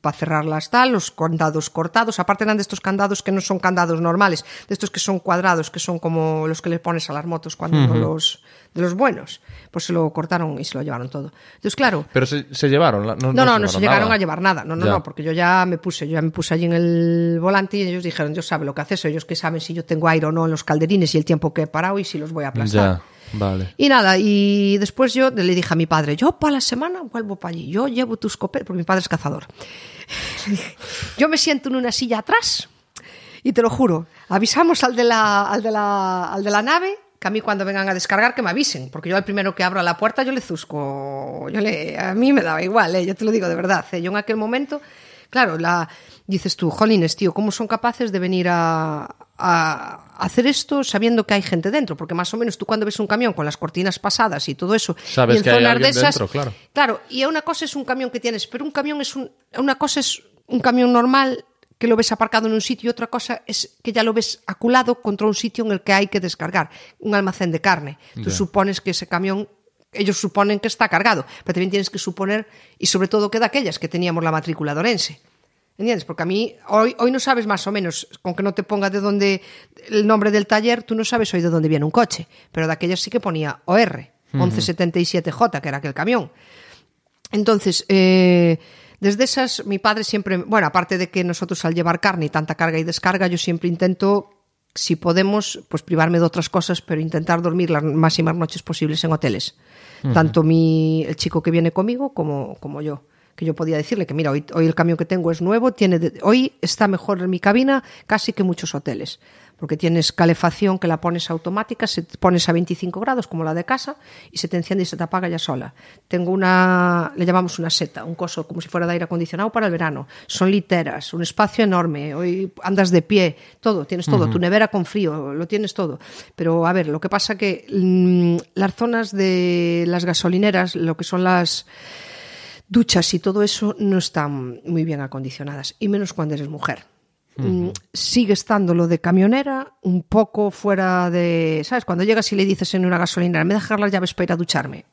para cerrarlas tal, los candados cortados, aparte eran de estos candados que no son candados normales, de estos que son cuadrados, que son como los que le pones a las motos cuando no los de los buenos. Pues se lo cortaron y se lo llevaron todo. Entonces, claro. Pero se, llevaron. No, no, no, se llegaron a llevar nada. No, no, no, porque yo ya me puse, yo me puse allí en el volante y ellos dijeron, yo sabe lo que haces, ellos que saben si yo tengo aire o no en los calderines y el tiempo que he parado y si los voy a aplastar. Ya. Vale. Y nada, y después yo le dije a mi padre, yo para la semana vuelvo para allí, yo llevo tu escopeta, porque mi padre es cazador. [LAUGHS] yo me siento en una silla atrás y te lo juro, avisamos al de la, al de la, al de la nave a mí cuando vengan a descargar que me avisen, porque yo al primero que abro la puerta yo le zusco, yo le, a mí me daba igual, ¿eh? yo te lo digo de verdad, ¿eh? yo en aquel momento, claro, la, dices tú, jolines, tío, ¿cómo son capaces de venir a, hacer esto sabiendo que hay gente dentro, porque más o menos tú cuando ves un camión con las cortinas pasadas y todo eso, Sabes y que hay de esas, dentro, claro. claro, y una cosa es un camión que tienes, pero un camión es una cosa es un camión normal que lo ves aparcado en un sitio y otra cosa es que ya lo ves aculado contra un sitio en el que hay que descargar, un almacén de carne. Tú supones que ese camión, ellos suponen que está cargado, pero también tienes que suponer, y sobre todo que de aquellas que teníamos la matrícula dorense. ¿Entiendes? Porque a mí hoy, hoy no sabes más o menos, con que no te ponga de dónde el nombre del taller, tú no sabes hoy de dónde viene un coche, pero de aquellas sí que ponía OR, 1177J, que era aquel camión. Entonces, eh, desde esas, mi padre siempre, bueno, aparte de que nosotros al llevar carne y tanta carga y descarga, yo siempre intento, si podemos, pues privarme de otras cosas, pero intentar dormir las máximas noches posibles en hoteles. Tanto mi, el chico que viene conmigo como, como yo que yo podía decirle que mira, hoy, el camión que tengo es nuevo, tiene hoy está mejor en mi cabina casi que muchos hoteles porque tienes calefacción que la pones automática, se pones a 25 grados como la de casa y se te enciende y se te apaga ya sola. Tengo una, le llamamos una seta, un coso como si fuera de aire acondicionado para el verano. Son literas, un espacio enorme, hoy andas de pie, todo, tienes todo, tu nevera con frío, lo tienes todo. Pero a ver, lo que pasa que mm, las zonas de las gasolineras, lo que son las duchas y todo eso no están muy bien acondicionadas, y menos cuando eres mujer. Mm, sigue estando lo de camionera, un poco fuera de. ¿Sabes? Cuando llegas y le dices en una gasolinera, me dejar las llaves para ir a ducharme.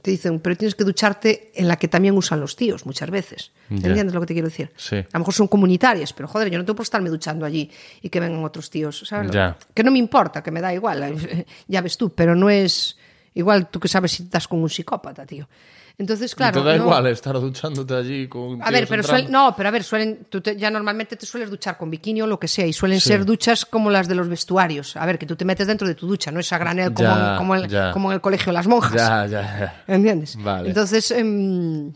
Te dicen, pero tienes que ducharte en la que también usan los tíos muchas veces. ¿Entiendes lo que te quiero decir? A lo mejor son comunitarias, pero joder, yo no tengo por estarme duchando allí y que vengan otros tíos. ¿sabes? Que no me importa, que me da igual. [LAUGHS] ya ves tú, pero no es. Igual tú que sabes si estás con un psicópata, tío. Entonces, claro. te da igual estar duchándote allí con. A ver, pero suelen... no, pero a ver, suelen. ya normalmente te sueles duchar con bikini o lo que sea, y suelen ser duchas como las de los vestuarios. A ver, que tú te metes dentro de tu ducha, no esa granel como, en, el, colegio de las monjas. Ya, ya, ya. ¿Entiendes? Vale. Entonces. Em,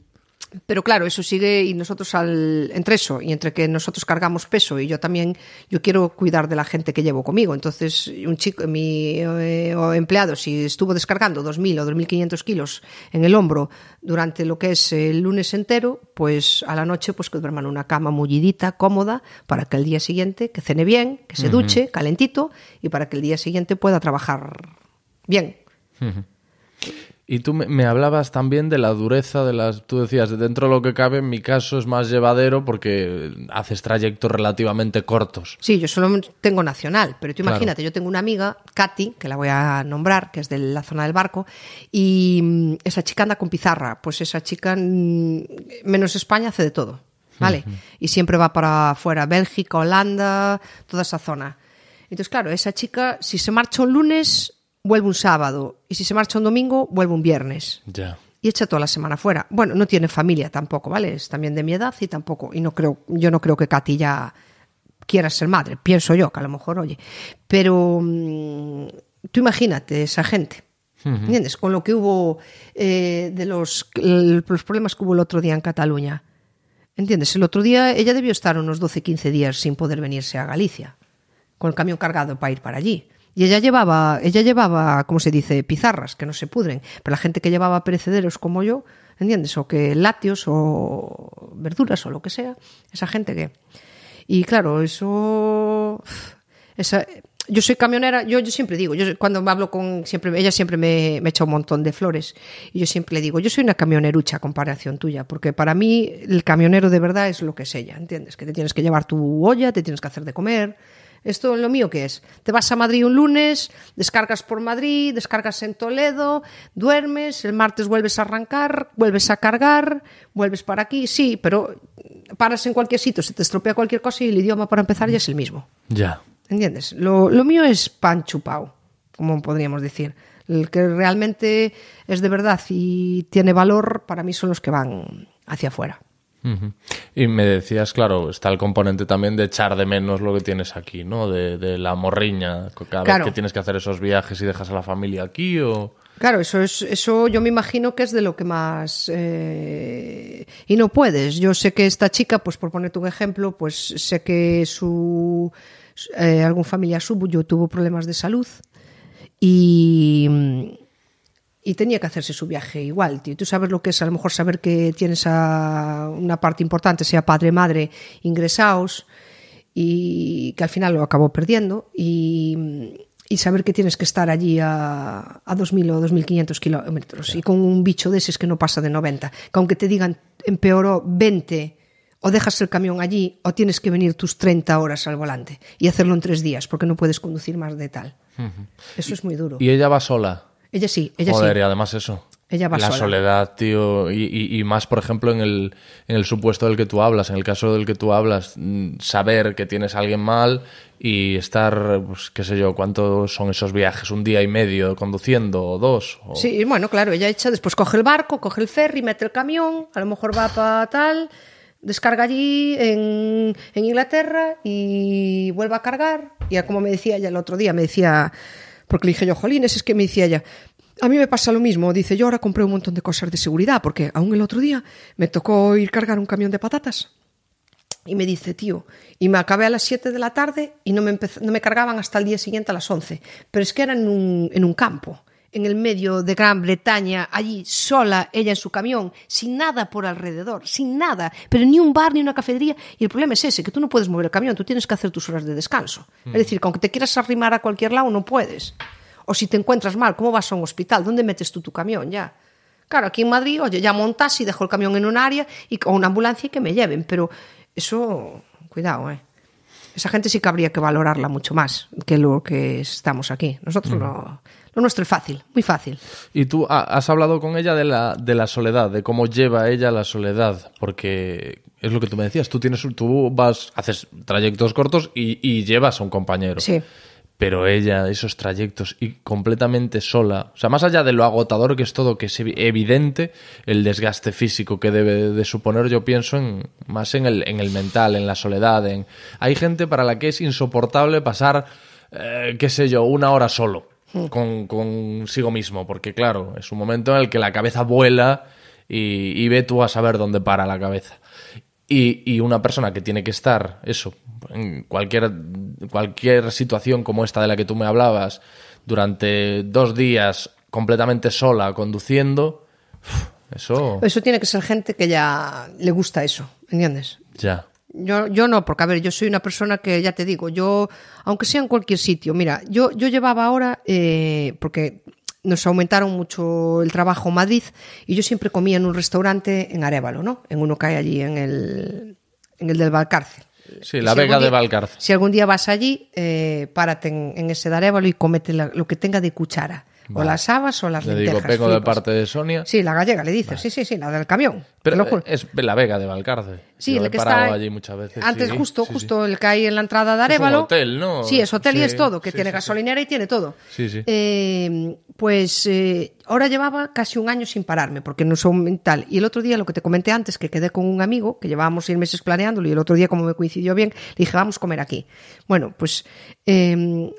pero claro, eso sigue y nosotros entre eso y entre que nosotros cargamos peso y yo también, yo quiero cuidar de la gente que llevo conmigo. Entonces, un chico, mi eh, empleado, si estuvo descargando 2.000 o 2.500 kilos en el hombro durante lo que es el lunes entero, pues a la noche pues que duerma en una cama mullidita, cómoda, para que el día siguiente que cene bien, que se duche, calentito y para que el día siguiente pueda trabajar bien. Y tú me, hablabas también de la dureza de las. Tú decías, de dentro de lo que cabe, en mi caso es más llevadero porque haces trayectos relativamente cortos. Sí, yo solo tengo nacional, pero tú imagínate, yo tengo una amiga, Katy, que la voy a nombrar, que es de la zona del barco, y mm, esa chica anda con pizarra. Pues esa chica, mm, menos España, hace de todo. ¿Vale? Y siempre va para afuera, Bélgica, Holanda, toda esa zona. Entonces, claro, esa chica, si se marcha un lunes, vuelve un sábado y si se marcha un domingo, vuelve un viernes. Ya. Y echa toda la semana fuera. Bueno, no tiene familia tampoco, ¿vale? Es también de mi edad y tampoco, y no creo, yo no creo que Katy ya quiera ser madre, pienso yo, que a lo mejor, oye. Pero mm, tú imagínate esa gente. ¿Entiendes? Con lo que hubo eh, de los, los problemas que hubo el otro día en Cataluña. ¿Entiendes? El otro día ella debió estar unos 12, 15 días sin poder venirse a Galicia, con el camión cargado para ir para allí. Y ella llevaba, ella llevaba, ¿cómo se dice? Pizarras que no se pudren. Pero la gente que llevaba perecederos como yo, ¿entiendes? O que latios o verduras o lo que sea, esa gente que... Y claro, eso... Esa, yo soy camionera, yo, yo siempre digo, yo cuando me hablo con, siempre, ella siempre me, me, echa un montón de flores y yo siempre le digo, yo soy una camionerucha a comparación tuya, porque para mí el camionero de verdad es lo que es ella, ¿entiendes? Que te tienes que llevar tu olla, te tienes que hacer de comer, ¿Esto lo mío qué es? Te vas a Madrid un lunes, descargas por Madrid, descargas en Toledo, duermes, el martes vuelves a arrancar, vuelves a cargar, vuelves para aquí, sí, pero paras en cualquier sitio, se te estropea cualquier cosa y el idioma para empezar ya es el mismo. Ya. ¿Entiendes? Lo, mío es pan chupado, como podríamos decir. El que realmente es de verdad y tiene valor, para mí son los que van hacia afuera. Y me decías, claro, está el componente también de echar de menos lo que tienes aquí, ¿no? De, la morriña, cada vez que tienes que hacer esos viajes y dejas a la familia aquí o... Claro, eso es, eso yo me imagino que es de lo que más eh, y no puedes. Yo sé que esta chica, pues por ponerte un ejemplo, pues sé que su eh, algún familiar suyo tuvo problemas de salud y y tenía que hacerse su viaje igual, Tú sabes lo que es a lo mejor saber que tienes una parte importante, sea padre, madre, ingresaos y que al final lo acabó perdiendo, y, saber que tienes que estar allí a, a 2.000 o 2.500 kilómetros, y con un bicho de ese es que no pasa de 90, que aunque te digan empeoró 20, o dejas el camión allí, o tienes que venir tus 30 horas al volante, y hacerlo en tres días, porque no puedes conducir más de tal. Eso es muy duro. ¿Y ella va sola? Ella sí, ella Joder, sí. y además eso. Ella va La soledad, tío. Y, más, por ejemplo, en el, en el supuesto del que tú hablas, en el caso del que tú hablas, mm, saber que tienes a alguien mal y estar, pues, qué sé yo, cuántos son esos viajes, un día y medio conduciendo o dos. Sí, bueno, claro, ella echa, después coge el barco, coge el ferry, mete el camión, a lo mejor va para tal, descarga allí en, en Inglaterra y vuelve a cargar. Y como me decía ella el otro día, me decía porque le dije yo, jolines, es que me decía ella, a mí me pasa lo mismo. Dice, yo ahora compré un montón de cosas de seguridad, porque aún el otro día me tocó ir cargar un camión de patatas. Y me dice, tío, y me acabé a las 7 de la tarde y no me, cargaban hasta el día siguiente a las 11. Pero es que era en un campo en el medio de Gran Bretaña, allí sola, ella en su camión, sin nada por alrededor, sin nada, pero ni un bar ni una cafetería. Y el problema es ese, que tú no puedes mover el camión, tú tienes que hacer tus horas de descanso. Es hmm. decir, que aunque te quieras arrimar a cualquier lado, no puedes. O si te encuentras mal, ¿cómo vas a un hospital? ¿Dónde metes tú tu camión ya? Claro, aquí en Madrid, oye, ya montas y dejo el camión en un área y, o una ambulancia y que me lleven, pero eso, cuidado, ¿eh? Esa gente sí que habría que valorarla mucho más que lo que estamos aquí. Nosotros hmm. no lo nuestro es fácil, muy fácil. Y tú ah, has hablado con ella de la, de la soledad, de cómo lleva ella la soledad, porque es lo que tú me decías, tú, tienes, tú vas, haces trayectos cortos y, llevas a un compañero. Sí pero ella, esos trayectos y completamente sola, o sea, más allá de lo agotador que es todo, que es evidente el desgaste físico que debe de suponer, yo pienso en más en el, mental, en la soledad, en... Hay gente para la que es insoportable pasar, eh, qué sé yo, una hora solo con, consigo mismo, porque claro, es un momento en el que la cabeza vuela y, ve tú a saber dónde para la cabeza. Y, y, una persona que tiene que estar, eso, en cualquier, cualquier situación como esta de la que tú me hablabas, durante dos días completamente sola, conduciendo, eso... Eso tiene que ser gente que ya le gusta eso, ¿entiendes? Ya. Yo, yo no, porque a ver, yo soy una persona que ya te digo, yo, aunque sea en cualquier sitio, mira, yo, yo llevaba ahora, eh, porque nos aumentaron mucho el trabajo Madrid y yo siempre comía en un restaurante en Arevalo, ¿no? En uno que hay allí en el, en el del Valcárcel. Sí, la Vega de Valcárcel. Si algún día vas allí, eh, párate en, ese de Arevalo y comete lo que tenga de cuchara. O las habas o las lentejas. Le digo, de parte de Sonia. Sí, la gallega, le dices. Sí, sí, sí, la del camión. Pero es la Vega de Valcarce. Sí, el he parado allí muchas veces. Antes, justo, justo el que hay en la entrada de Arevalo. hotel, ¿no? Sí, es hotel y es todo, que tiene gasolinera y tiene todo. Sí, sí. Eh, pues eh, ahora llevaba casi un año sin pararme, porque no soy mental. Y el otro día, lo que te comenté antes, que quedé con un amigo, que llevábamos seis meses planeándolo, y el otro día, como me coincidió bien, le dije, vamos a comer aquí. Bueno, pues eh,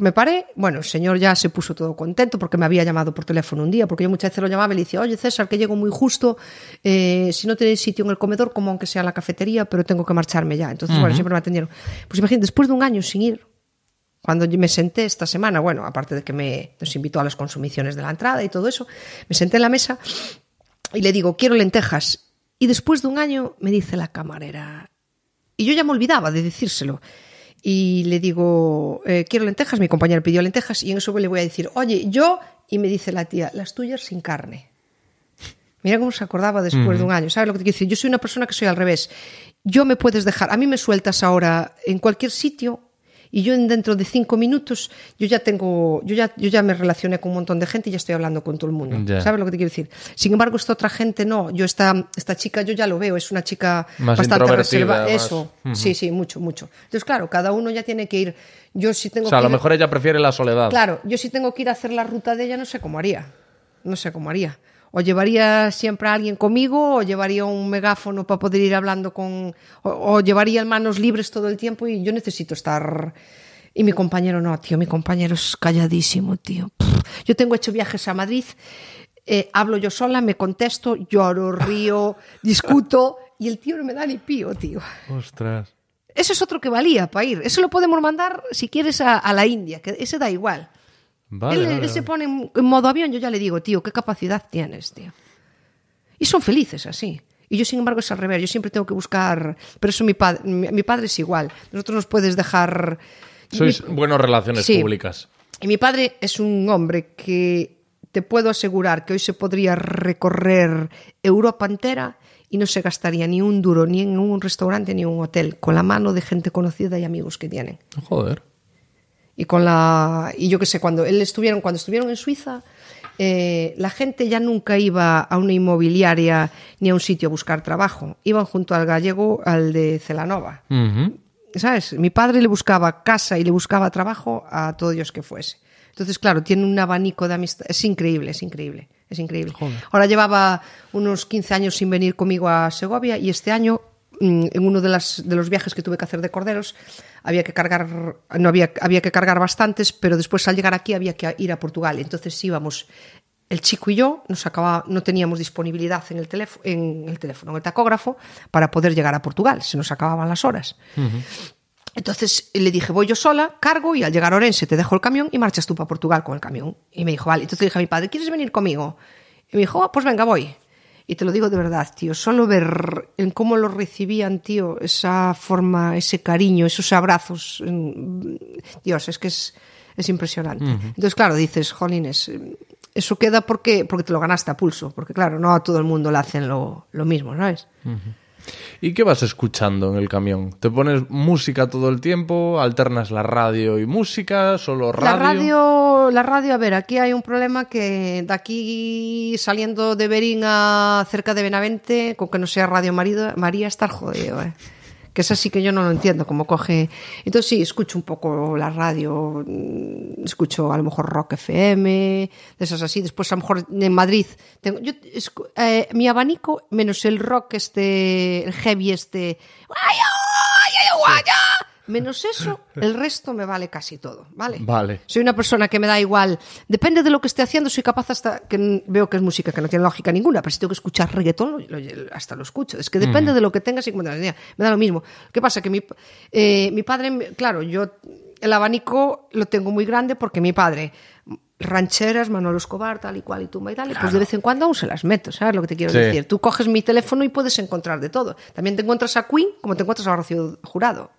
me paré, bueno, el señor ya se puso todo contento porque me había llamado por teléfono un día, porque yo muchas veces lo llamaba y le decía, oye César, que llego muy justo, eh, si no tenéis sitio en el comedor, como aunque sea la cafetería, pero tengo que marcharme ya. Entonces, bueno, siempre me atendieron. Pues imagínate, después de un año sin ir, cuando me senté esta semana, bueno, aparte de que me nos invitó a las consumiciones de la entrada y todo eso, me senté en la mesa y le digo, quiero lentejas. Y después de un año me dice la camarera, y yo ya me olvidaba de decírselo y le digo, eh, quiero lentejas, mi compañero pidió lentejas y en eso le voy a decir, oye, yo, y me dice la tía, las tuyas sin carne. Mira cómo se acordaba después de un año, ¿sabes lo que te quiero decir? Yo soy una persona que soy al revés. Yo me puedes dejar, a mí me sueltas ahora en cualquier sitio y yo dentro de cinco minutos yo ya tengo, yo ya, yo ya me relacioné con un montón de gente y ya estoy hablando con todo el mundo. ¿Sabes lo que te quiero decir? Sin embargo, esta otra gente no. Yo esta, esta chica yo ya lo veo, es una chica bastante reservada. Eso, sí, sí, mucho, mucho. Entonces, claro, cada uno ya tiene que ir. Yo o sea, a lo mejor ella prefiere la soledad. Claro, yo si tengo que ir a hacer la ruta de ella no sé cómo haría. No sé cómo haría o llevaría siempre a alguien conmigo, o llevaría un megáfono para poder ir hablando con, o, llevaría manos libres todo el tiempo y yo necesito estar... Y mi compañero no, tío, mi compañero es calladísimo, tío. Yo tengo hecho viajes a Madrid, eh, hablo yo sola, me contesto, lloro, río, [LAUGHS] discuto y el tío no me da ni pío, tío. Ostras. Eso es otro que valía para ir. eso lo podemos mandar si quieres a, a la India, que ese da igual él, se pone en modo avión, yo ya le digo, tío, ¿qué capacidad tienes, tío? Y son felices así. Y yo, sin embargo, es al revés. Yo siempre tengo que buscar. Pero eso mi, padre mi, padre es igual. Nosotros nos puedes dejar. Sois buenos buenas relaciones públicas. Y mi padre es un hombre que te puedo asegurar que hoy se podría recorrer Europa entera y no se gastaría ni un duro, ni en un restaurante, ni en un hotel, con la mano de gente conocida y amigos que tienen. Joder y con la y yo qué sé cuando él estuvieron cuando estuvieron en Suiza eh, la gente ya nunca iba a una inmobiliaria ni a un sitio a buscar trabajo iban junto al gallego al de Celanova sabes mi padre le buscaba casa y le buscaba trabajo a todos Dios que fuese entonces claro tiene un abanico de amistad es increíble es increíble es increíble ahora llevaba unos 15 años sin venir conmigo a Segovia y este año Mm, en uno de, de, los viajes que tuve que hacer de corderos había que cargar no había, que cargar bastantes pero después al llegar aquí había que ir a Portugal entonces íbamos el chico y yo nos acababa, no teníamos disponibilidad en el teléfono en el teléfono el tacógrafo para poder llegar a Portugal se nos acababan las horas Entonces eh, le dije, voy yo sola, cargo y al llegar a Orense te dejo el camión y marchas tú para Portugal con el camión. Y me dijo, vale. Entonces le dije a mi padre, ¿quieres venir conmigo? Y me dijo, oh, pues venga, voy. Y te lo digo de verdad, tío, solo ver en cómo lo recibían, tío, esa forma, ese cariño, esos abrazos, Dios, es que es, impresionante. Entonces, claro, dices, jolines, eh, eso queda porque, porque te lo ganaste a pulso, porque claro, no a todo el mundo le hacen lo, mismo, ¿sabes? ¿Y qué vas escuchando en el camión? ¿Te pones música todo el tiempo? ¿Alternas la radio y música? ¿Solo radio? La radio, la radio a ver, aquí hay un problema que de aquí saliendo de Berín a cerca de Benavente, con que no sea Radio Marido, María, está jodido, ¿eh? que es así que yo no lo entiendo, como coge... Entonces sí, escucho un poco la radio, mm, escucho a lo mejor Rock FM, de esas así, después a lo mejor en Madrid tengo... Yo, eh, mi abanico, menos el rock este, el heavy este... ay! Menos eso, el resto me vale casi todo, ¿vale? Vale. Soy una persona que me da igual. Depende de lo que esté haciendo, soy capaz hasta que veo que es música que no tiene lógica ninguna, pero si tengo que escuchar reggaetón, hasta lo escucho. Es que depende de lo que tengas y me da lo mismo. ¿Qué pasa? Que mi, eh, mi padre, claro, yo el abanico lo tengo muy grande porque mi padre rancheras, Manolo Escobar, tal y cual y tumba y tal, pues de vez en cuando aún se las meto, ¿sabes lo que te quiero decir? Tú coges mi teléfono y puedes encontrar de todo. También te encuentras a Queen como te encuentras a Rocío Jurado,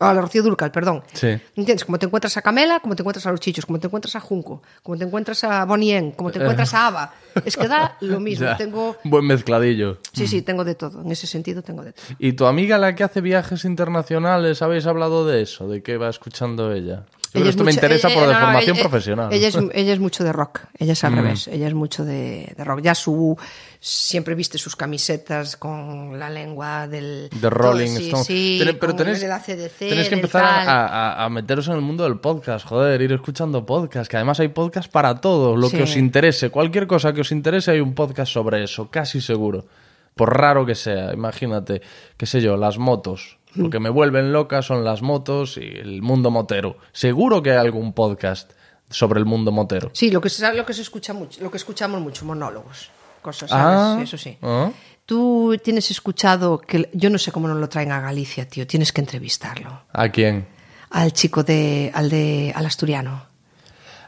a Rocío Durcal, perdón. Sí. ¿Entiendes? Como te encuentras a Camela, como te encuentras a Los Chichos, como te encuentras a Junco, como te encuentras a Bonien, como te eh. encuentras a Ava. Es que da [LAUGHS] lo mismo. Tengo... Buen mezcladillo. Sí, sí, mm. tengo de todo. En ese sentido tengo de todo. ¿Y tu amiga la que hace viajes internacionales, habéis hablado de eso? ¿De qué va escuchando ella? Pero esto me interesa por la formación profesional. Ella es, mucho de rock, ella es al mm. revés, ella es mucho de, rock. Ya su, siempre viste sus camisetas con la lengua del... De Rolling Stone. Sí, pero tenés, que empezar a, meteros en el mundo del podcast, joder, ir escuchando podcast, que además hay podcast para todo, lo que os interese, cualquier cosa que os interese hay un podcast sobre eso, casi seguro. Por raro que sea, imagínate, qué sé yo, las motos lo que me vuelven loca son las motos y el mundo motero. Seguro que hay algún podcast sobre el mundo motero. Sí, lo que se, lo que se escucha mucho, lo que escuchamos mucho, monólogos, cosas, ¿sabes? Ah, Eso sí. Ah. Tú tienes escuchado que yo no sé cómo nos lo traen a Galicia, tío. Tienes que entrevistarlo. ¿A quién? Al chico de, al de, al asturiano.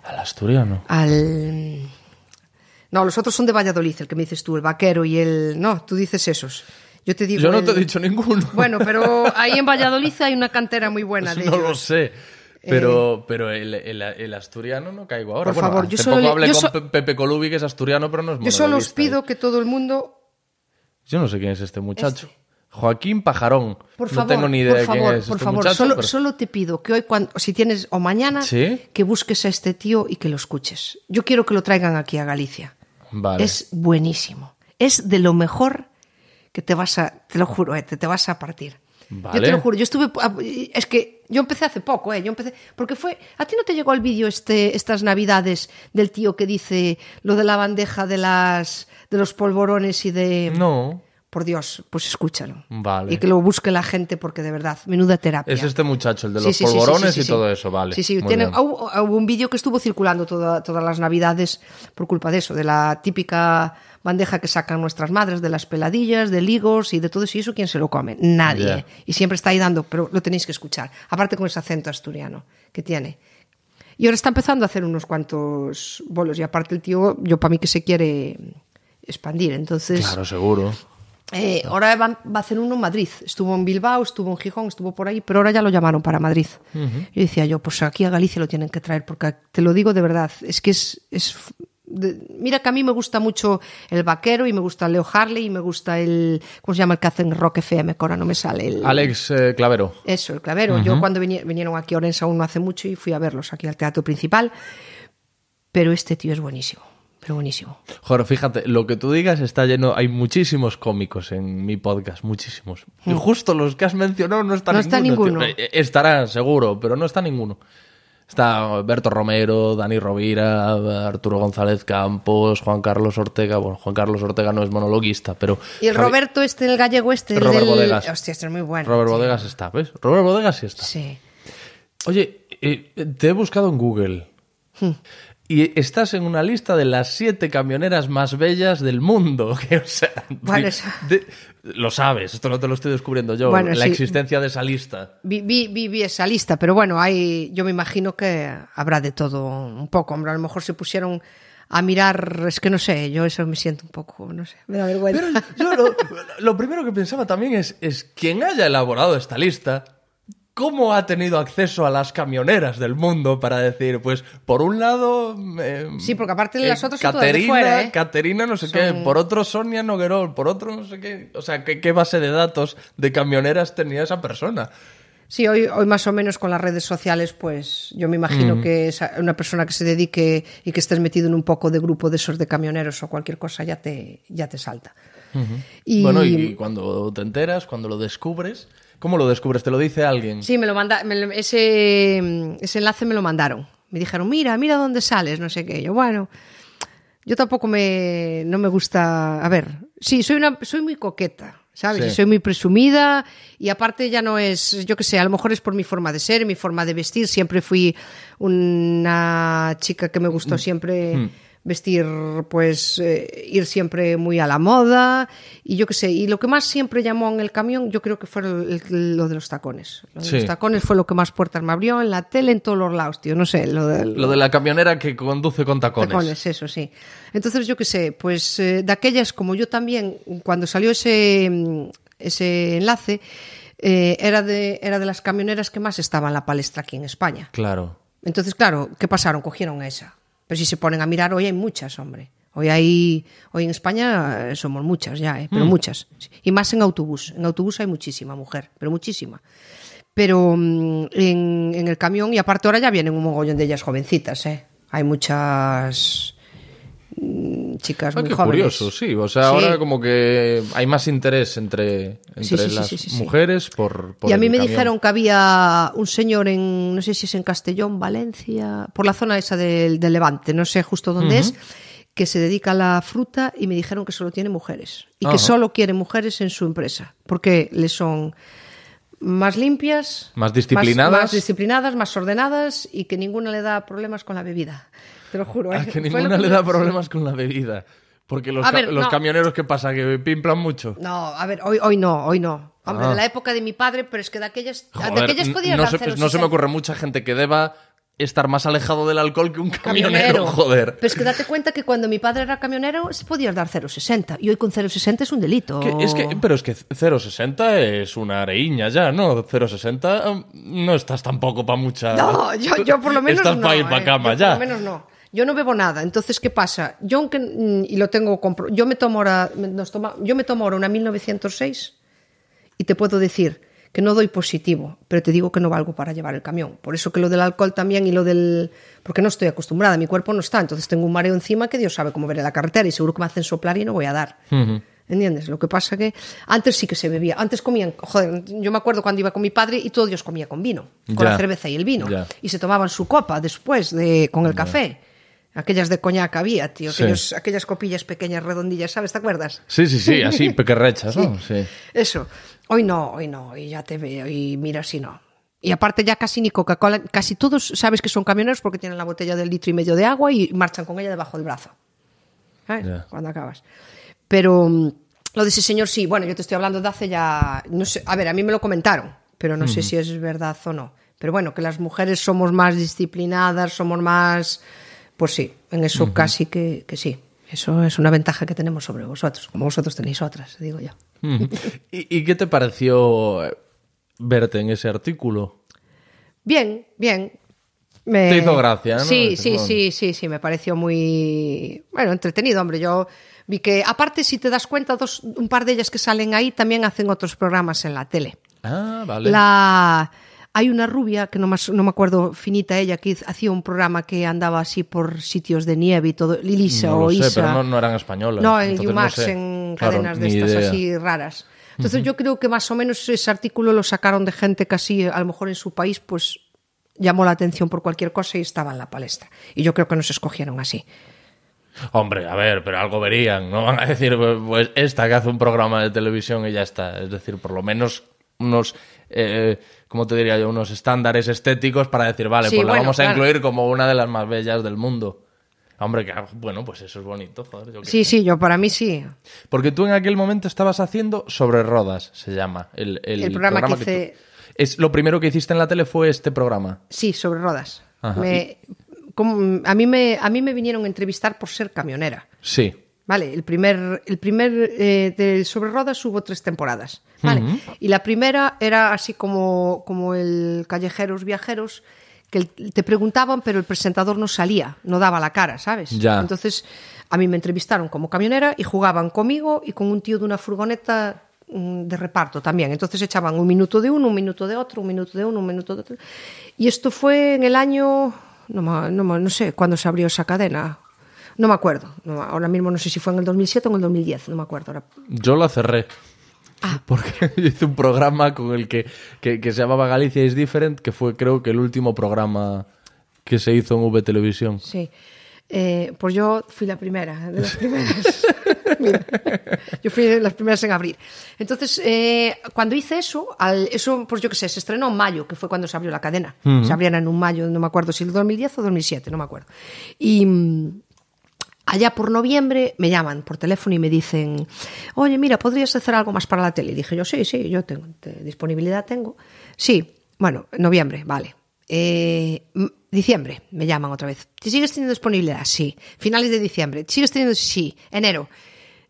Al asturiano. Al no, los otros son de Valladolid, el que me dices tú, el vaquero y el. No, tú dices esos. Yo te digo. no te he dicho ninguno. [LAUGHS] Bueno, pero ahí en Valladolid hay una cantera muy buena No lo sé. Pero, eh, pero el, el, asturiano no caigo ahora. Por favor, yo solo. hablé yo con Pepe Colubi, que es asturiano, pero no es Yo solo os pido ¿eh? que todo el mundo. Yo no sé quién es este muchacho. Joaquín Pajarón. no tengo ni idea de quién es por este favor, solo, solo, te pido que hoy, cuando, si tienes o mañana, que busques a este tío y que lo escuches. Yo quiero que lo traigan aquí a Galicia. Vale. Es buenísimo. Es de lo mejor que te vas a, te lo juro, eh, te, vas a partir. Yo te lo juro, yo estuve, ah, es que yo empecé hace poco, eh, yo empecé, porque fue, a ti no te llegó el vídeo este, estas navidades del tío que dice lo de la bandeja de las, de los polvorones y de... No por Dios, pues escúchalo. Y que lo busque la gente porque de verdad, menuda terapia. Es este muchacho, el de los polvorones y todo eso, vale. Sí, sí, tiene, hubo, un vídeo que estuvo circulando toda, todas las navidades por culpa de eso, de la típica bandeja que sacan nuestras madres, de las peladillas, de ligos y de todo eso. ¿Y eso quién se lo come? Nadie. Y siempre está ahí dando, pero lo tenéis que escuchar. Aparte con ese acento asturiano que tiene. Y ahora está empezando a hacer unos cuantos bolos. Y aparte el tío, yo para mí que se quiere expandir. Entonces, claro, seguro. Eh, ahora va, a hacer uno en Madrid. Estuvo en Bilbao, estuvo en Gijón, estuvo por ahí, pero ahora ya lo llamaron para Madrid. Yo decía yo, pues aquí a Galicia lo tienen que traer, porque te lo digo de verdad, es que es... mira que a mí me gusta mucho el vaquero y me gusta Leo Harley y me gusta el... ¿Cómo se llama el que hacen Rock FM? ahora no me sale el... Alex eh, Clavero. Eso, el Clavero. Yo cuando vinieron aquí a Orense aún no hace mucho y fui a verlos aquí al teatro principal, pero este tío es buenísimo pero buenísimo. Jorge, fíjate, lo que tú digas está lleno. Hay muchísimos cómicos en mi podcast, muchísimos. Y mm. justo los que has mencionado no están no ninguno. Está ninguno. Eh, Estarán, seguro, pero no está ninguno. Está Berto Romero, Dani Rovira, Arturo González Campos, Juan Carlos Ortega. Bueno, Juan Carlos Ortega no es monologuista, pero. Y el Roberto, este, el gallego este. Robert Bodegas. Hostia, este es muy bueno. Robert Bodegas está, ¿ves? Robert Bodegas sí está. Sí. Oye, eh, te he buscado en Google. Hmm y estás en una lista de las siete camioneras más bellas del mundo. [LAUGHS] lo sabes, esto no te lo estoy descubriendo yo, la existencia de esa lista. Vi, esa lista, pero bueno, hay, yo me imagino que habrá de todo un poco. a lo mejor se pusieron a mirar, es que no sé, yo eso me siento un poco, no sé, me da vergüenza. lo, primero que pensaba también es, es quien haya elaborado esta lista ¿Cómo ha tenido acceso a las camioneras del mundo para decir, pues, por un lado... Eh, sí, porque aparte eh, de las otras Caterina, ¿eh? Caterina no sé qué, por otro Sonia Noguerol, por otro no sé qué... O sea, ¿qué, base de datos de camioneras tenía esa persona? Sí, hoy, más o menos con las redes sociales, pues yo me imagino mm. que una persona que se dedique y que estés metido en un poco de grupo de esos de camioneros o cualquier cosa ya te, ya te salta. Bueno, y, cuando te enteras, cuando lo descubres, ¿Cómo lo descubres? ¿Te lo dice alguien? Sí, me lo manda, ese, ese enlace me lo mandaron. Me dijeron, mira, mira dónde sales, no sé qué. Yo, bueno, yo tampoco me, no me gusta, a ver, sí, soy, una, soy muy coqueta, ¿sabes? Soy muy presumida y aparte ya no es, yo qué sé, a lo mejor es por mi forma de ser, mi forma de vestir. Siempre fui una chica que me gustó mm. siempre... Mm vestir, pues eh, ir siempre muy a la moda y yo qué sé. Y lo que más siempre llamó en el camión, yo creo que fue lo de los tacones. los tacones fue lo que más puertas me abrió en la tele, en todos los lados, tío. No sé, lo de, lo de la camionera que conduce con tacones. Tacones, eso sí. Entonces yo qué sé, pues eh, de aquellas como yo también, cuando salió ese, mm, ese enlace, eh, era, de, era de las camioneras que más estaban en la palestra aquí en España. Claro. Entonces, claro, ¿qué pasaron? Cogieron a esa. Pero si se ponen a mirar, hoy hay muchas, hombre. Hoy hay, hoy en España eh, somos muchas ya, eh, pero mm. muchas. Y más en autobús. En autobús hay muchísima mujer, pero muchísima. Pero mm, en, el camión, y aparte ahora ya vienen un mogollón de ellas jovencitas, ¿eh? Hay muchas Mm, chicas ah, qué curioso, sí. O sea, ahora como que hay más interés entre, las mujeres por, Y a mí me dijeron que había un señor en, no sé si es en Castellón, Valencia, por la zona esa del, Levante, no sé justo dónde es, que se dedica a la fruta y me dijeron que solo tiene mujeres y que solo quiere mujeres en su empresa, porque le son más limpias, más disciplinadas, más disciplinadas, más ordenadas y que ninguna le da problemas con la bebida. Te lo juro. A ¿eh? que ninguna le da problemas con la bebida. Porque los, camioneros, ¿qué pasa? ¿Que pimplan mucho? No, a ver, hoy, hoy no, hoy no. Hombre, de ah. la época de mi padre, pero es que de aquellas, de aquellas podías no, se, no se me ocurre mucha gente que deba estar más alejado del alcohol que un camionero, joder. Pero es que date cuenta que cuando mi padre era camionero se podía dar 0,60 y hoy con 0,60 es un delito. es que, pero es que 0,60 es una areiña ya, ¿no? 0,60 mm, no estás tampoco para mucha... No, yo, por lo menos no. Estás para ir para eh. cama ya. Por lo menos no. Yo no bebo nada, entonces ¿qué pasa? Yo mm, y lo tengo yo me tomo ahora nos toma, yo me tomo ahora una 1906 y te puedo decir que no doy positivo, pero te digo que no valgo para llevar el camión. Por eso que lo del alcohol también y lo del porque no estoy acostumbrada, mi cuerpo no está, entonces tengo un mareo encima que Dios sabe cómo veré la carretera y seguro que me hacen soplar y no voy a dar. ¿Entiendes? Lo que pasa que antes sí que se bebía. Antes comían, joder, yo me acuerdo cuando iba con mi padre y todo Dios comía con vino, con la cerveza y el vino. Y se tomaban su copa después de, con el café. Aquellas de coñac había, tío. Aquellas copillas pequeñas, redondillas, ¿sabes? ¿Te acuerdas? Sí, sí, sí, así, [LAUGHS] pequerrechas, ¿no? Sí. Eso. Hoy no, hoy no, Y ya te veo, y mira si no. Y aparte ya casi ni Coca-Cola, casi todos sabes que son camioneros porque tienen la botella del litro y medio de agua y marchan con ella debajo del brazo. ¿Eh? Cuando acabas. Pero mm, lo de ese señor sí, bueno, yo te estoy hablando de hace ya, no sé, a ver, a mí me lo comentaron, pero no sé si es verdad o no. Pero bueno, que las mujeres somos más disciplinadas, somos más pues sí, en eso casi que, sí. Eso es una ventaja que tenemos sobre vosotros, como vosotros tenéis otras, digo yo. [LAUGHS] ¿Y, qué te pareció eh, verte en ese artículo? Bien, bien. Te hizo gracia, Sí, sí, sí, sí, sí, me pareció muy, bueno, entretenido, hombre, yo vi que, aparte, si te das cuenta, un par de ellas que salen ahí también hacen otros programas en la tele. Ah, vale. La hay una rubia, que no, más, no me acuerdo, finita ella, que hacía un programa que andaba así por sitios de nieve y todo. Lilisa no o sé, Pero no, eran españolas. No, en Yumax, en cadenas de estas así raras. Entonces yo creo que más o menos ese artículo lo sacaron de gente casi, a lo mejor en su país, pues llamó la atención por cualquier cosa y estaba en la palestra. Y yo creo que nos escogieron así. Hombre, a ver, pero algo verían, no van a decir, pues, pues esta que hace un programa de televisión y ya está. Es decir, por lo menos unos... Eh, ¿Cómo te diría yo, unos estándares estéticos para decir, vale, pues la vamos a incluir como una de las más bellas del mundo. Hombre, que, bueno, pues eso es bonito, joder. sí, sí, yo para mí sí. Porque tú en aquel momento estabas haciendo Sobre Rodas, se llama. El, programa, que, hice... Es, lo primero que hiciste en la tele fue este programa. Sí, Sobre Rodas. a, mí me, a mí me vinieron a entrevistar por ser camionera. Sí. Vale, el primer, el primer eh, de sobre rodas hubo tres temporadas. Vale. Y la primera era así como, como el Callejeros Viajeros, que te preguntaban, pero el presentador no salía, no daba la cara, ¿sabes? Ya. Entonces, a mí me entrevistaron como camionera y jugaban conmigo y con un tío de una furgoneta mm, de reparto también. Entonces echaban un minuto de uno, un minuto de otro, un minuto de uno, un minuto de otro. Y esto fue en el año, no, no, no sé cuando se abrió esa cadena, no me acuerdo. ahora mismo no sé si fue en el 2007 o en el 2010, no me acuerdo. Ahora... Yo la cerré. Ah. [LAUGHS] Porque [LAUGHS] hice un programa con el que, se llamaba Galicia is Different, que fue creo que el último programa que se hizo en V Televisión. Sí. Eh, pues yo fui la primera, de las [LAUGHS] primeras. yo fui de las primeras en abrir. Entonces, eh, cuando hice eso, eso, pues yo qué sé, se estrenó en mayo, que fue cuando se abrió la cadena. Se abrieron en un mayo, no me acuerdo si el 2010 o 2007, no me acuerdo. Y Allá por noviembre me llaman por teléfono y me dicen, oye, mira, ¿podrías hacer algo más para la tele? Y dije yo, sí, sí, yo tengo, disponibilidad tengo. Sí, bueno, noviembre, vale. Eh, diciembre, me llaman otra vez. ¿Te sigues teniendo disponibilidad? Sí. Finales de diciembre. ¿Sigues teniendo? Sí. Enero.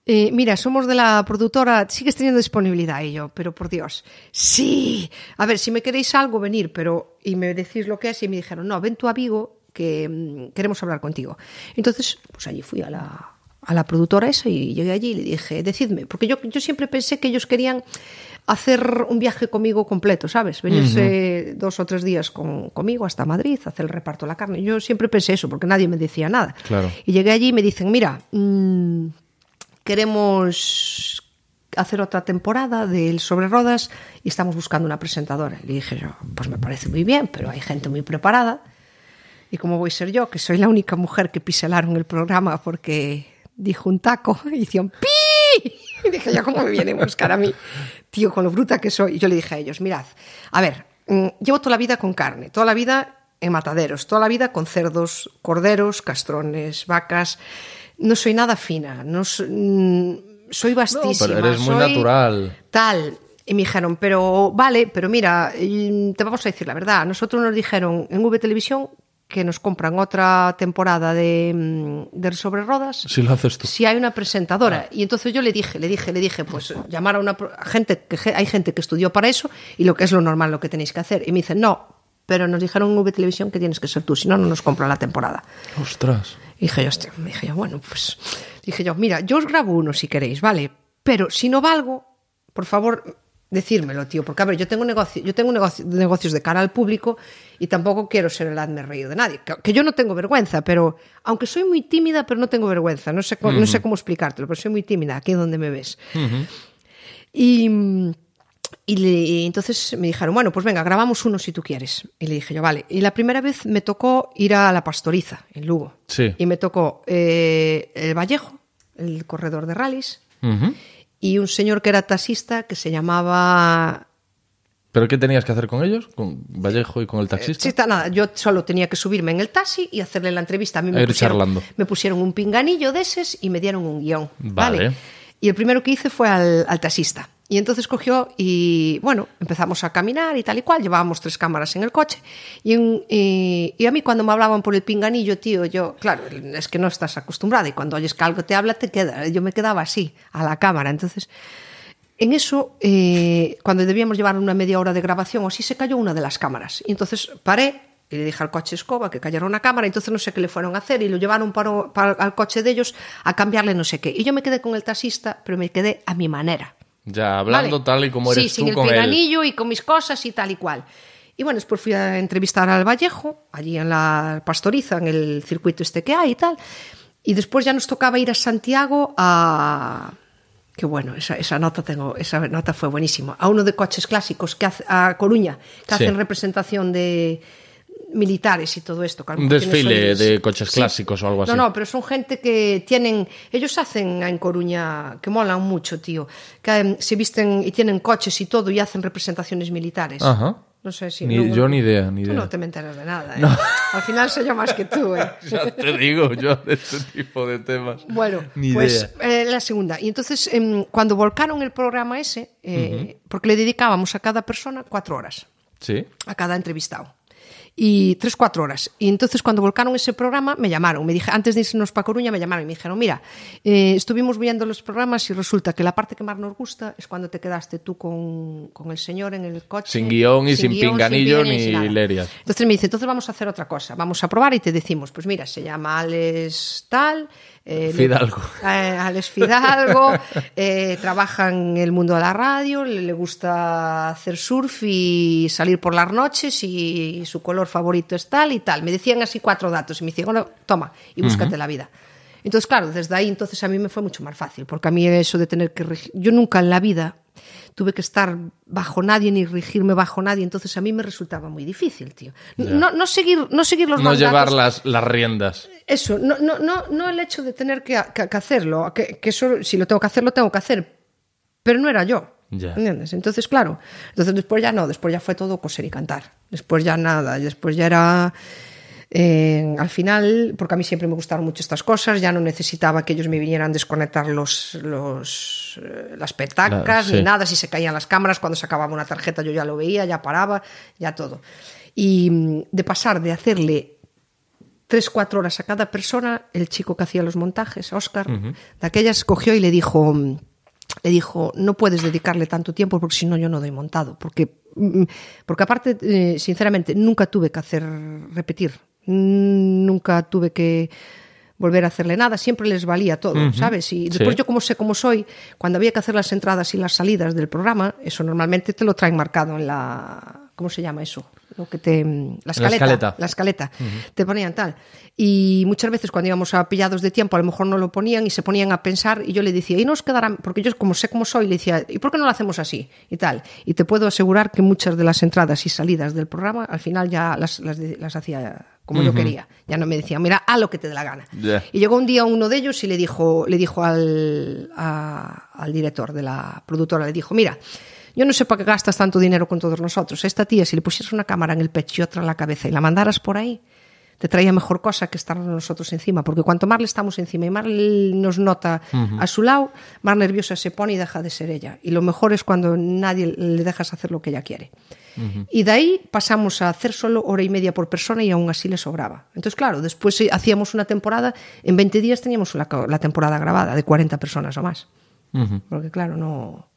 Eh, mira, somos de la productora, sigues teniendo disponibilidad y yo, pero por Dios, sí, a ver, si me queréis algo, venir, pero, y me decís lo que es, y me dijeron, no, ven tu amigo que mm, queremos hablar contigo. Entonces, pues allí fui a la, a la productora esa y llegué allí y le dije, decidme, porque yo, yo siempre pensé que ellos querían hacer un viaje conmigo completo, ¿sabes? Venirse dos o tres días conmigo hasta Madrid, hacer el reparto de la carne. Yo siempre pensé eso, porque nadie me decía nada. Y llegué allí y me dicen, mira, mm, queremos hacer otra temporada del Sobre Rodas y estamos buscando una presentadora. Y le dije yo, pues me parece muy bien, pero hay gente muy preparada ¿Y cómo voy a ser yo? Que soy la única mujer que piselaron el programa porque dijo un taco [LAUGHS] y hicieron ¡Pi! Y dije ¿ya ¿cómo me viene a buscar a mí? Tío, con lo bruta que soy. Y yo le dije a ellos, mirad, a ver, mm, llevo toda la vida con carne, toda la vida en mataderos, toda la vida con cerdos, corderos, castrones, vacas. No soy nada fina, no mm, soy, soy pero eres muy natural. Tal. Y me dijeron, pero vale, pero mira, mm, te vamos a decir la verdad. Nosotros nos dijeron en V Televisión que nos compran otra temporada de, mm, de Sobre Rodas. Si lo haces tú. Si hay una presentadora. Ah. Y entonces yo le dije, le dije, le dije, pues llamar a una gente, que hay gente que estudió para eso y lo que es lo normal, lo que tenéis que hacer. Y me dicen, no, pero nos dijeron en V Televisión que tienes que ser tú, si no, no nos compran la temporada. Ostras. dije yo, bueno, pues dije yo, mira, yo os grabo uno si queréis, ¿vale? Pero si no valgo, por favor, decírmelo, tío, porque a ver, yo tengo, negocio, yo tengo negocio, negocios de cara al público y tampoco quiero ser el hazme de nadie, que, yo no tengo vergüenza, pero aunque soy muy tímida, pero no tengo vergüenza, no sé, no sé cómo explicártelo, pero soy muy tímida, aquí donde me ves. Y, y, entonces me dijeron, bueno, pues venga, grabamos uno si tú quieres. Y le dije yo, vale. Y la primera vez me tocó ir a La Pastoriza, en Lugo. Sí. Y me tocó eh, el Vallejo, el corredor de rallies y un señor que era taxista que se llamaba ¿Pero qué tenías que hacer con ellos? ¿Con Vallejo y con el eh, taxista? Sí, está nada. Yo solo tenía que subirme en el taxi y hacerle la entrevista. A mí me, pusieron, me pusieron un pinganillo de esos y me dieron un guión. Vale. Y el primero que hice fue al taxista. Y entonces cogió y, bueno, empezamos a caminar y tal y cual. Llevábamos tres cámaras en el coche. Y, a mí cuando me hablaban por el pinganillo, tío, yo, claro, es que no estás acostumbrada. Y cuando oyes que algo te habla, te queda. Yo me quedaba así, a la cámara. Entonces, en eso, eh, cuando debíamos llevar una media hora de grabación o así, se cayó una de las cámaras. Y entonces paré y le dije al coche escoba que cayera una cámara, entonces no sé qué le fueron a hacer y lo llevaron para, al coche de ellos a cambiarle no sé qué. Y yo me quedé con el taxista, pero me quedé a mi manera. Ya, hablando tal y como eres sí, tú sin el con y con mis cosas y tal y cual. Y bueno, después fui a entrevistar al Vallejo, allí en la pastoriza, en el circuito este que hay y tal. Y después ya nos tocaba ir a Santiago a... Que bueno, esa, nota tengo, esa nota fue buenísima. A uno de coches clásicos que hace, a Coruña, que hacen representación de, militares y todo esto. un desfile de coches clásicos o algo así. No, no, pero son gente que tienen, ellos hacen en Coruña, que molan mucho, tío, que em, se visten y tienen coches y todo y hacen representaciones militares. Ajá. No sé si. Ni, yo ni idea, ni idea. Tú no te enteras de nada, ¿eh? Al final soy yo más que tú, ¿eh? [LAUGHS] ya te digo, yo de este tipo de temas. Bueno, pues eh, la segunda. Y entonces, em, cuando volcaron el programa ese, eh, porque le dedicábamos a cada persona cuatro horas. Sí. A cada entrevistado y tres, cuatro horas. Y entonces cuando volcaron ese programa me llamaron, me dije, antes de irnos para Coruña me llamaron y me dijeron, mira, eh, estuvimos viendo los programas y resulta que la parte que más nos gusta es cuando te quedaste tú con, con el señor en el coche. Sin guión y sin, pinganillo ni, ni lerias. Entonces me dice, entonces vamos a hacer otra cosa, vamos a probar y te decimos, pues mira, se llama Alex tal, al eh, Fidalgo. Eh, Fidalgo, [LAUGHS] eh, trabaja en el mundo de la radio, le, gusta hacer surf y salir por las noches y, su color favorito es tal y tal. Me decían así cuatro datos y me decían, bueno, toma y búscate la vida. Entonces, claro, desde ahí entonces a mí me fue mucho más fácil, porque a mí eso de tener que... Yo nunca en la vida tuve que estar bajo nadie ni regirme bajo nadie, entonces a mí me resultaba muy difícil, tío. No, no, seguir, no seguir los No llevar las, las riendas. Eso, no, no, no, no el hecho de tener que, hacerlo, que, eso, si lo tengo que hacer, lo tengo que hacer, pero no era yo. ¿Entiendes? Entonces, claro, entonces después ya no, después ya fue todo coser y cantar, después ya nada, después ya era... Eh, al final, porque a mí siempre me gustaron mucho estas cosas, ya no necesitaba que ellos me vinieran a desconectar los, eh, las petacas ni nada, si se caían las cámaras, cuando se acababa una tarjeta yo ya lo veía, ya paraba, ya todo. Y mm, de pasar de hacerle 3-4 horas a cada persona, el chico que hacía los montajes, Oscar, de aquellas cogió y le dijo, mm, le dijo, no puedes dedicarle tanto tiempo porque si no yo no doy montado, porque mm, porque aparte, eh, sinceramente, nunca tuve que hacer repetir nunca tuve que volver a hacerle nada, siempre les valía todo, ¿sabes? Y después yo como sé cómo soy, cuando había que hacer las entradas y las salidas del programa, eso normalmente te lo traen marcado en la ¿cómo se llama eso? que te. Mm, la escaleta. La escaleta. Te ponían tal. Y muchas veces cuando íbamos a pillados de tiempo, a lo mejor no lo ponían y se ponían a pensar. Y yo le decía, y nos quedarán. Porque yo, como sé cómo soy, le decía, ¿y por qué no lo hacemos así? Y tal. Y te puedo asegurar que muchas de las entradas y salidas del programa, al final ya las, hacía como yo quería. Ya no me decía mira, haz lo que te dé la gana. Y llegó un día uno de ellos y le dijo, le dijo al, al director de la productora, le dijo, mira. Yo no sé para qué gastas tanto dinero con todos nosotros. Esta tía, si le pusieras una cámara en el pecho y otra en la cabeza y la mandaras por ahí, te traía mejor cosa que estar nosotros encima, porque cuanto más le estamos encima y más nos nota a su lado, más nerviosa se pone y deja de ser ella. Y lo mejor es cuando nadie le dejas hacer lo que ella quiere. Y de ahí pasamos a hacer solo hora y media por persona y aún así le sobraba. Entonces, claro, después eh, hacíamos una temporada, en 20 días teníamos la, temporada grabada de 40 personas o más. Porque, claro, no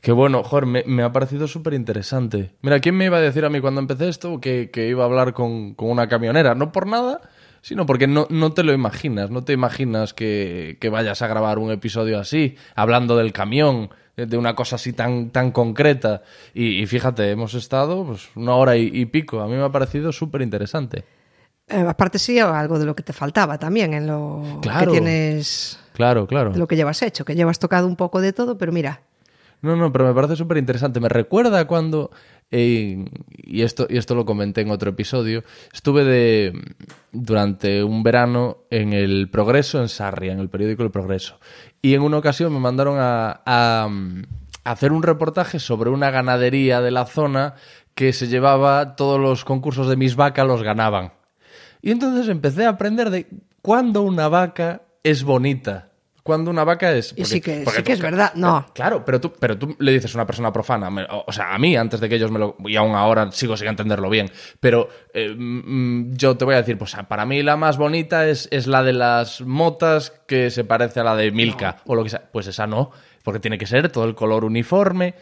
Qué bueno, Jorge, me, ha parecido súper interesante. Mira, ¿quién me iba a decir a mí cuando empecé esto que, iba a hablar con, una camionera? No por nada, sino porque no, te lo imaginas. No te imaginas que, vayas a grabar un episodio así, hablando del camión, de una cosa así tan, tan concreta. Y, fíjate, hemos estado pues, una hora y, pico. A mí me ha parecido súper interesante. Eh, aparte sí, algo de lo que te faltaba también en lo que tienes... Claro, claro. lo que llevas hecho, que llevas tocado un poco de todo, pero mira, no, no, pero me parece súper interesante. Me recuerda cuando, eh, y, esto, y esto lo comenté en otro episodio, estuve de, durante un verano en El Progreso, en Sarria, en el periódico El Progreso. Y en una ocasión me mandaron a hacer un reportaje sobre una ganadería de la zona que se llevaba todos los concursos de mis vacas, los ganaban. Y entonces empecé a aprender de cuándo una vaca es bonita cuando una vaca es. sí que, es verdad, no. Claro, pero tú, pero tú le dices a una persona profana, o sea, a mí antes de que ellos me lo. y aún ahora sigo sin entenderlo bien, pero eh, mm, mm, yo te voy a decir, pues ah, para mí la más bonita es, es la de las motas que se parece a la de Milka o lo que sea. Pues esa no, porque tiene que ser todo el color uniforme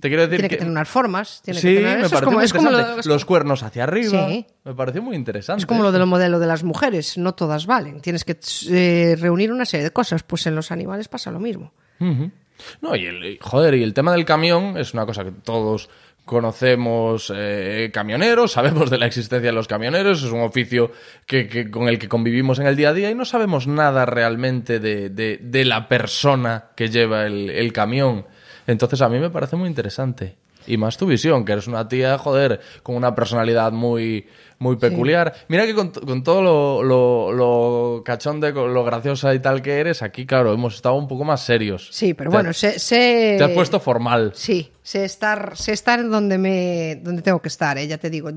tiene que, tener unas formas. Tiene que tener... Los cuernos hacia arriba. Me pareció muy interesante. Es como lo del modelo de las mujeres. No todas valen. Tienes que eh, reunir una serie de cosas. Pues en los animales pasa lo mismo. No, y el, joder, y el tema del camión es una cosa que todos conocemos eh, camioneros, [LAUGHS] sabemos de la existencia de los camioneros, es un oficio que, con el que convivimos en el día a día y no sabemos nada realmente de, la persona que lleva el camión. Entonces a mí me parece muy interesante. Y más tu visión, que eres una tía, joder, con una personalidad muy, muy peculiar. Mira que con, con todo lo, lo, de lo graciosa y tal que eres, aquí, claro, hemos estado un poco más serios. Sí, pero bueno, sé, Te has puesto formal. Sí, sé estar, sé estar donde, me, donde tengo que estar, ¿eh? ya te digo.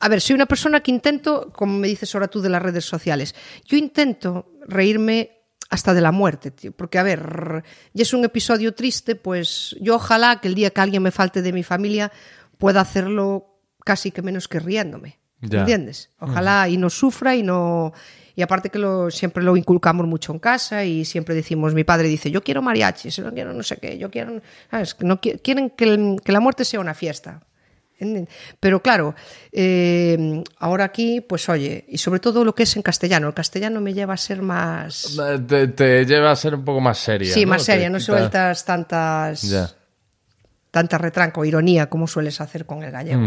A ver, soy una persona que intento, como me dices ahora tú de las redes sociales, yo intento reírme hasta de la muerte, Porque, a ver, y es un episodio triste, pues yo ojalá que el día que alguien me falte de mi familia pueda hacerlo casi que menos que riéndome. ¿Entiendes? Ojalá y no sufra y no... Y aparte que siempre lo inculcamos mucho en casa y siempre decimos, mi padre dice, yo quiero mariachi, yo quiero no sé qué, yo quiero... ¿sabes? No, quieren que la muerte sea una fiesta. Pero claro, eh, ahora aquí, pues oye, y sobre todo lo que es en castellano, el castellano me lleva a ser más... Eh, te, lleva a ser un poco más seria. Sí, más seria, no sueltas tantas... tanta retranco, ironía como sueles hacer con el gallego.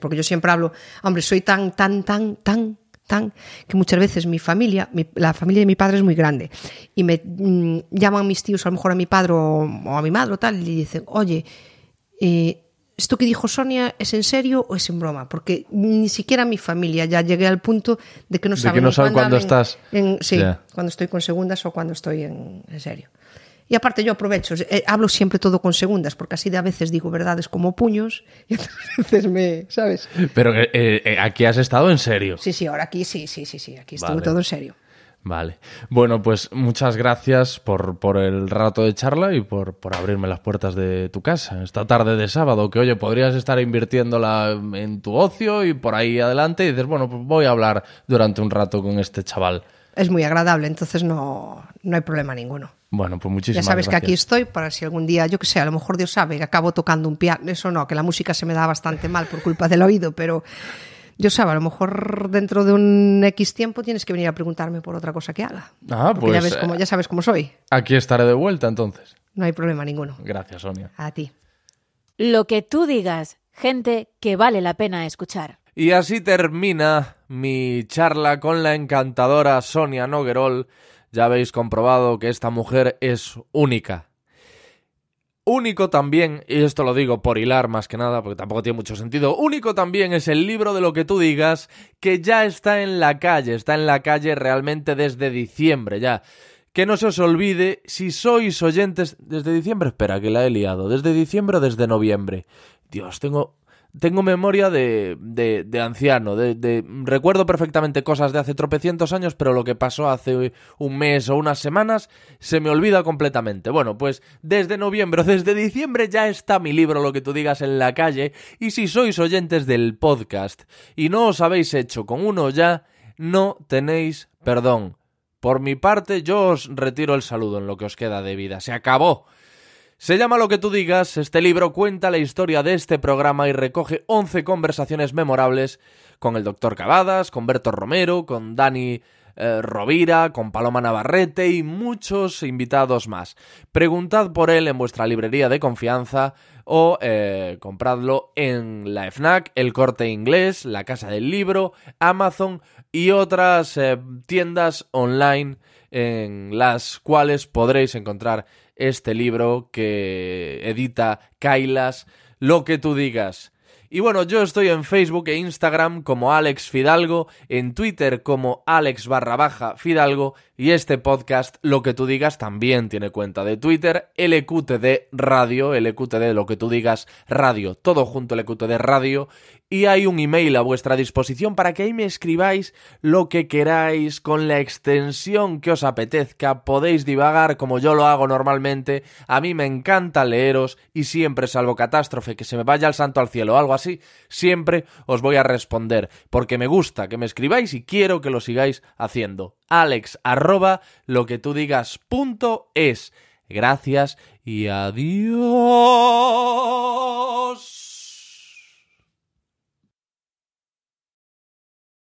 Porque yo siempre hablo, hombre, soy tan, tan, tan, tan, tan, que muchas veces mi familia, la familia de mi padre es muy grande. Y me mm, llaman mis tíos, a lo mejor a mi padre o, a mi madre o tal, y dicen, oye, eh, ¿esto que dijo Sonia es en serio o es en broma? Porque ni siquiera mi familia ya llegué al punto de que no saben, no cuándo estás. sí, cuando estoy con segundas o cuando estoy en, serio. Y aparte yo aprovecho, eh, hablo siempre todo con segundas, porque así de a veces digo verdades como puños [LAUGHS] y entonces me, ¿sabes? Pero eh, eh, aquí has estado en serio. Sí, sí, ahora aquí sí, sí, sí, sí, aquí estoy todo en serio. Vale. Bueno, pues muchas gracias por, por el rato de charla y por, abrirme las puertas de tu casa esta tarde de sábado, que oye, podrías estar invirtiéndola en tu ocio y por ahí adelante y dices, bueno, pues voy a hablar durante un rato con este chaval. Es muy agradable, entonces no, no hay problema ninguno. Bueno, pues muchísimas gracias. Ya sabes que aquí estoy para si algún día, yo que sé, a lo mejor Dios sabe acabo tocando un piano, eso no, que la música se me da bastante mal por culpa del oído, pero yo sabía, a lo mejor dentro de un X tiempo tienes que venir a preguntarme por otra cosa que haga. Ah, pues. Ya, ya sabes cómo soy. Aquí estaré de vuelta entonces. No hay problema ninguno. Gracias, Sonia. A ti. Lo que tú digas, gente que vale la pena escuchar. Y así termina mi charla con la encantadora Sonia Noguerol. Ya habéis comprobado que esta mujer es única. Único también, y esto lo digo por hilar más que nada, porque tampoco tiene mucho sentido, único también es el libro de lo que tú digas, que ya está en la calle, está en la calle realmente desde diciembre ya. Que no se os olvide, si sois oyentes desde diciembre, espera que la he liado, desde diciembre o desde noviembre. Dios, tengo tengo memoria de, de, anciano, de, de, recuerdo perfectamente cosas de hace tropecientos años, pero lo que pasó hace un mes o unas semanas se me olvida completamente. Bueno, pues desde noviembre desde diciembre ya está mi libro, lo que tú digas en la calle, y si sois oyentes del podcast y no os habéis hecho con uno ya, no tenéis perdón. Por mi parte, yo os retiro el saludo en lo que os queda de vida. Se acabó. Se llama Lo que tú digas, este libro cuenta la historia de este programa y recoge 11 conversaciones memorables con el doctor Cavadas, con Berto Romero, con Dani eh, Rovira, con Paloma Navarrete y muchos invitados más. Preguntad por él en vuestra librería de confianza o eh, compradlo en la FNAC, el corte inglés, la casa del libro, Amazon y otras eh, tiendas online en las cuales podréis encontrar este libro que edita Kailas, Lo que tú digas. Y bueno, yo estoy en Facebook e Instagram como Alex Fidalgo, en Twitter como Alex barra baja Fidalgo y este podcast, lo que tú digas, también tiene cuenta de Twitter, LQTD Radio, LQTD, lo que tú digas, Radio, todo junto LQTD Radio y hay un email a vuestra disposición para que ahí me escribáis lo que queráis con la extensión que os apetezca. Podéis divagar como yo lo hago normalmente. A mí me encanta leeros y siempre, salvo catástrofe, que se me vaya el santo al cielo o algo así, siempre os voy a responder porque me gusta que me escribáis y quiero que lo sigáis haciendo. Alex arroba lo que tú digas punto es. Gracias y adiós.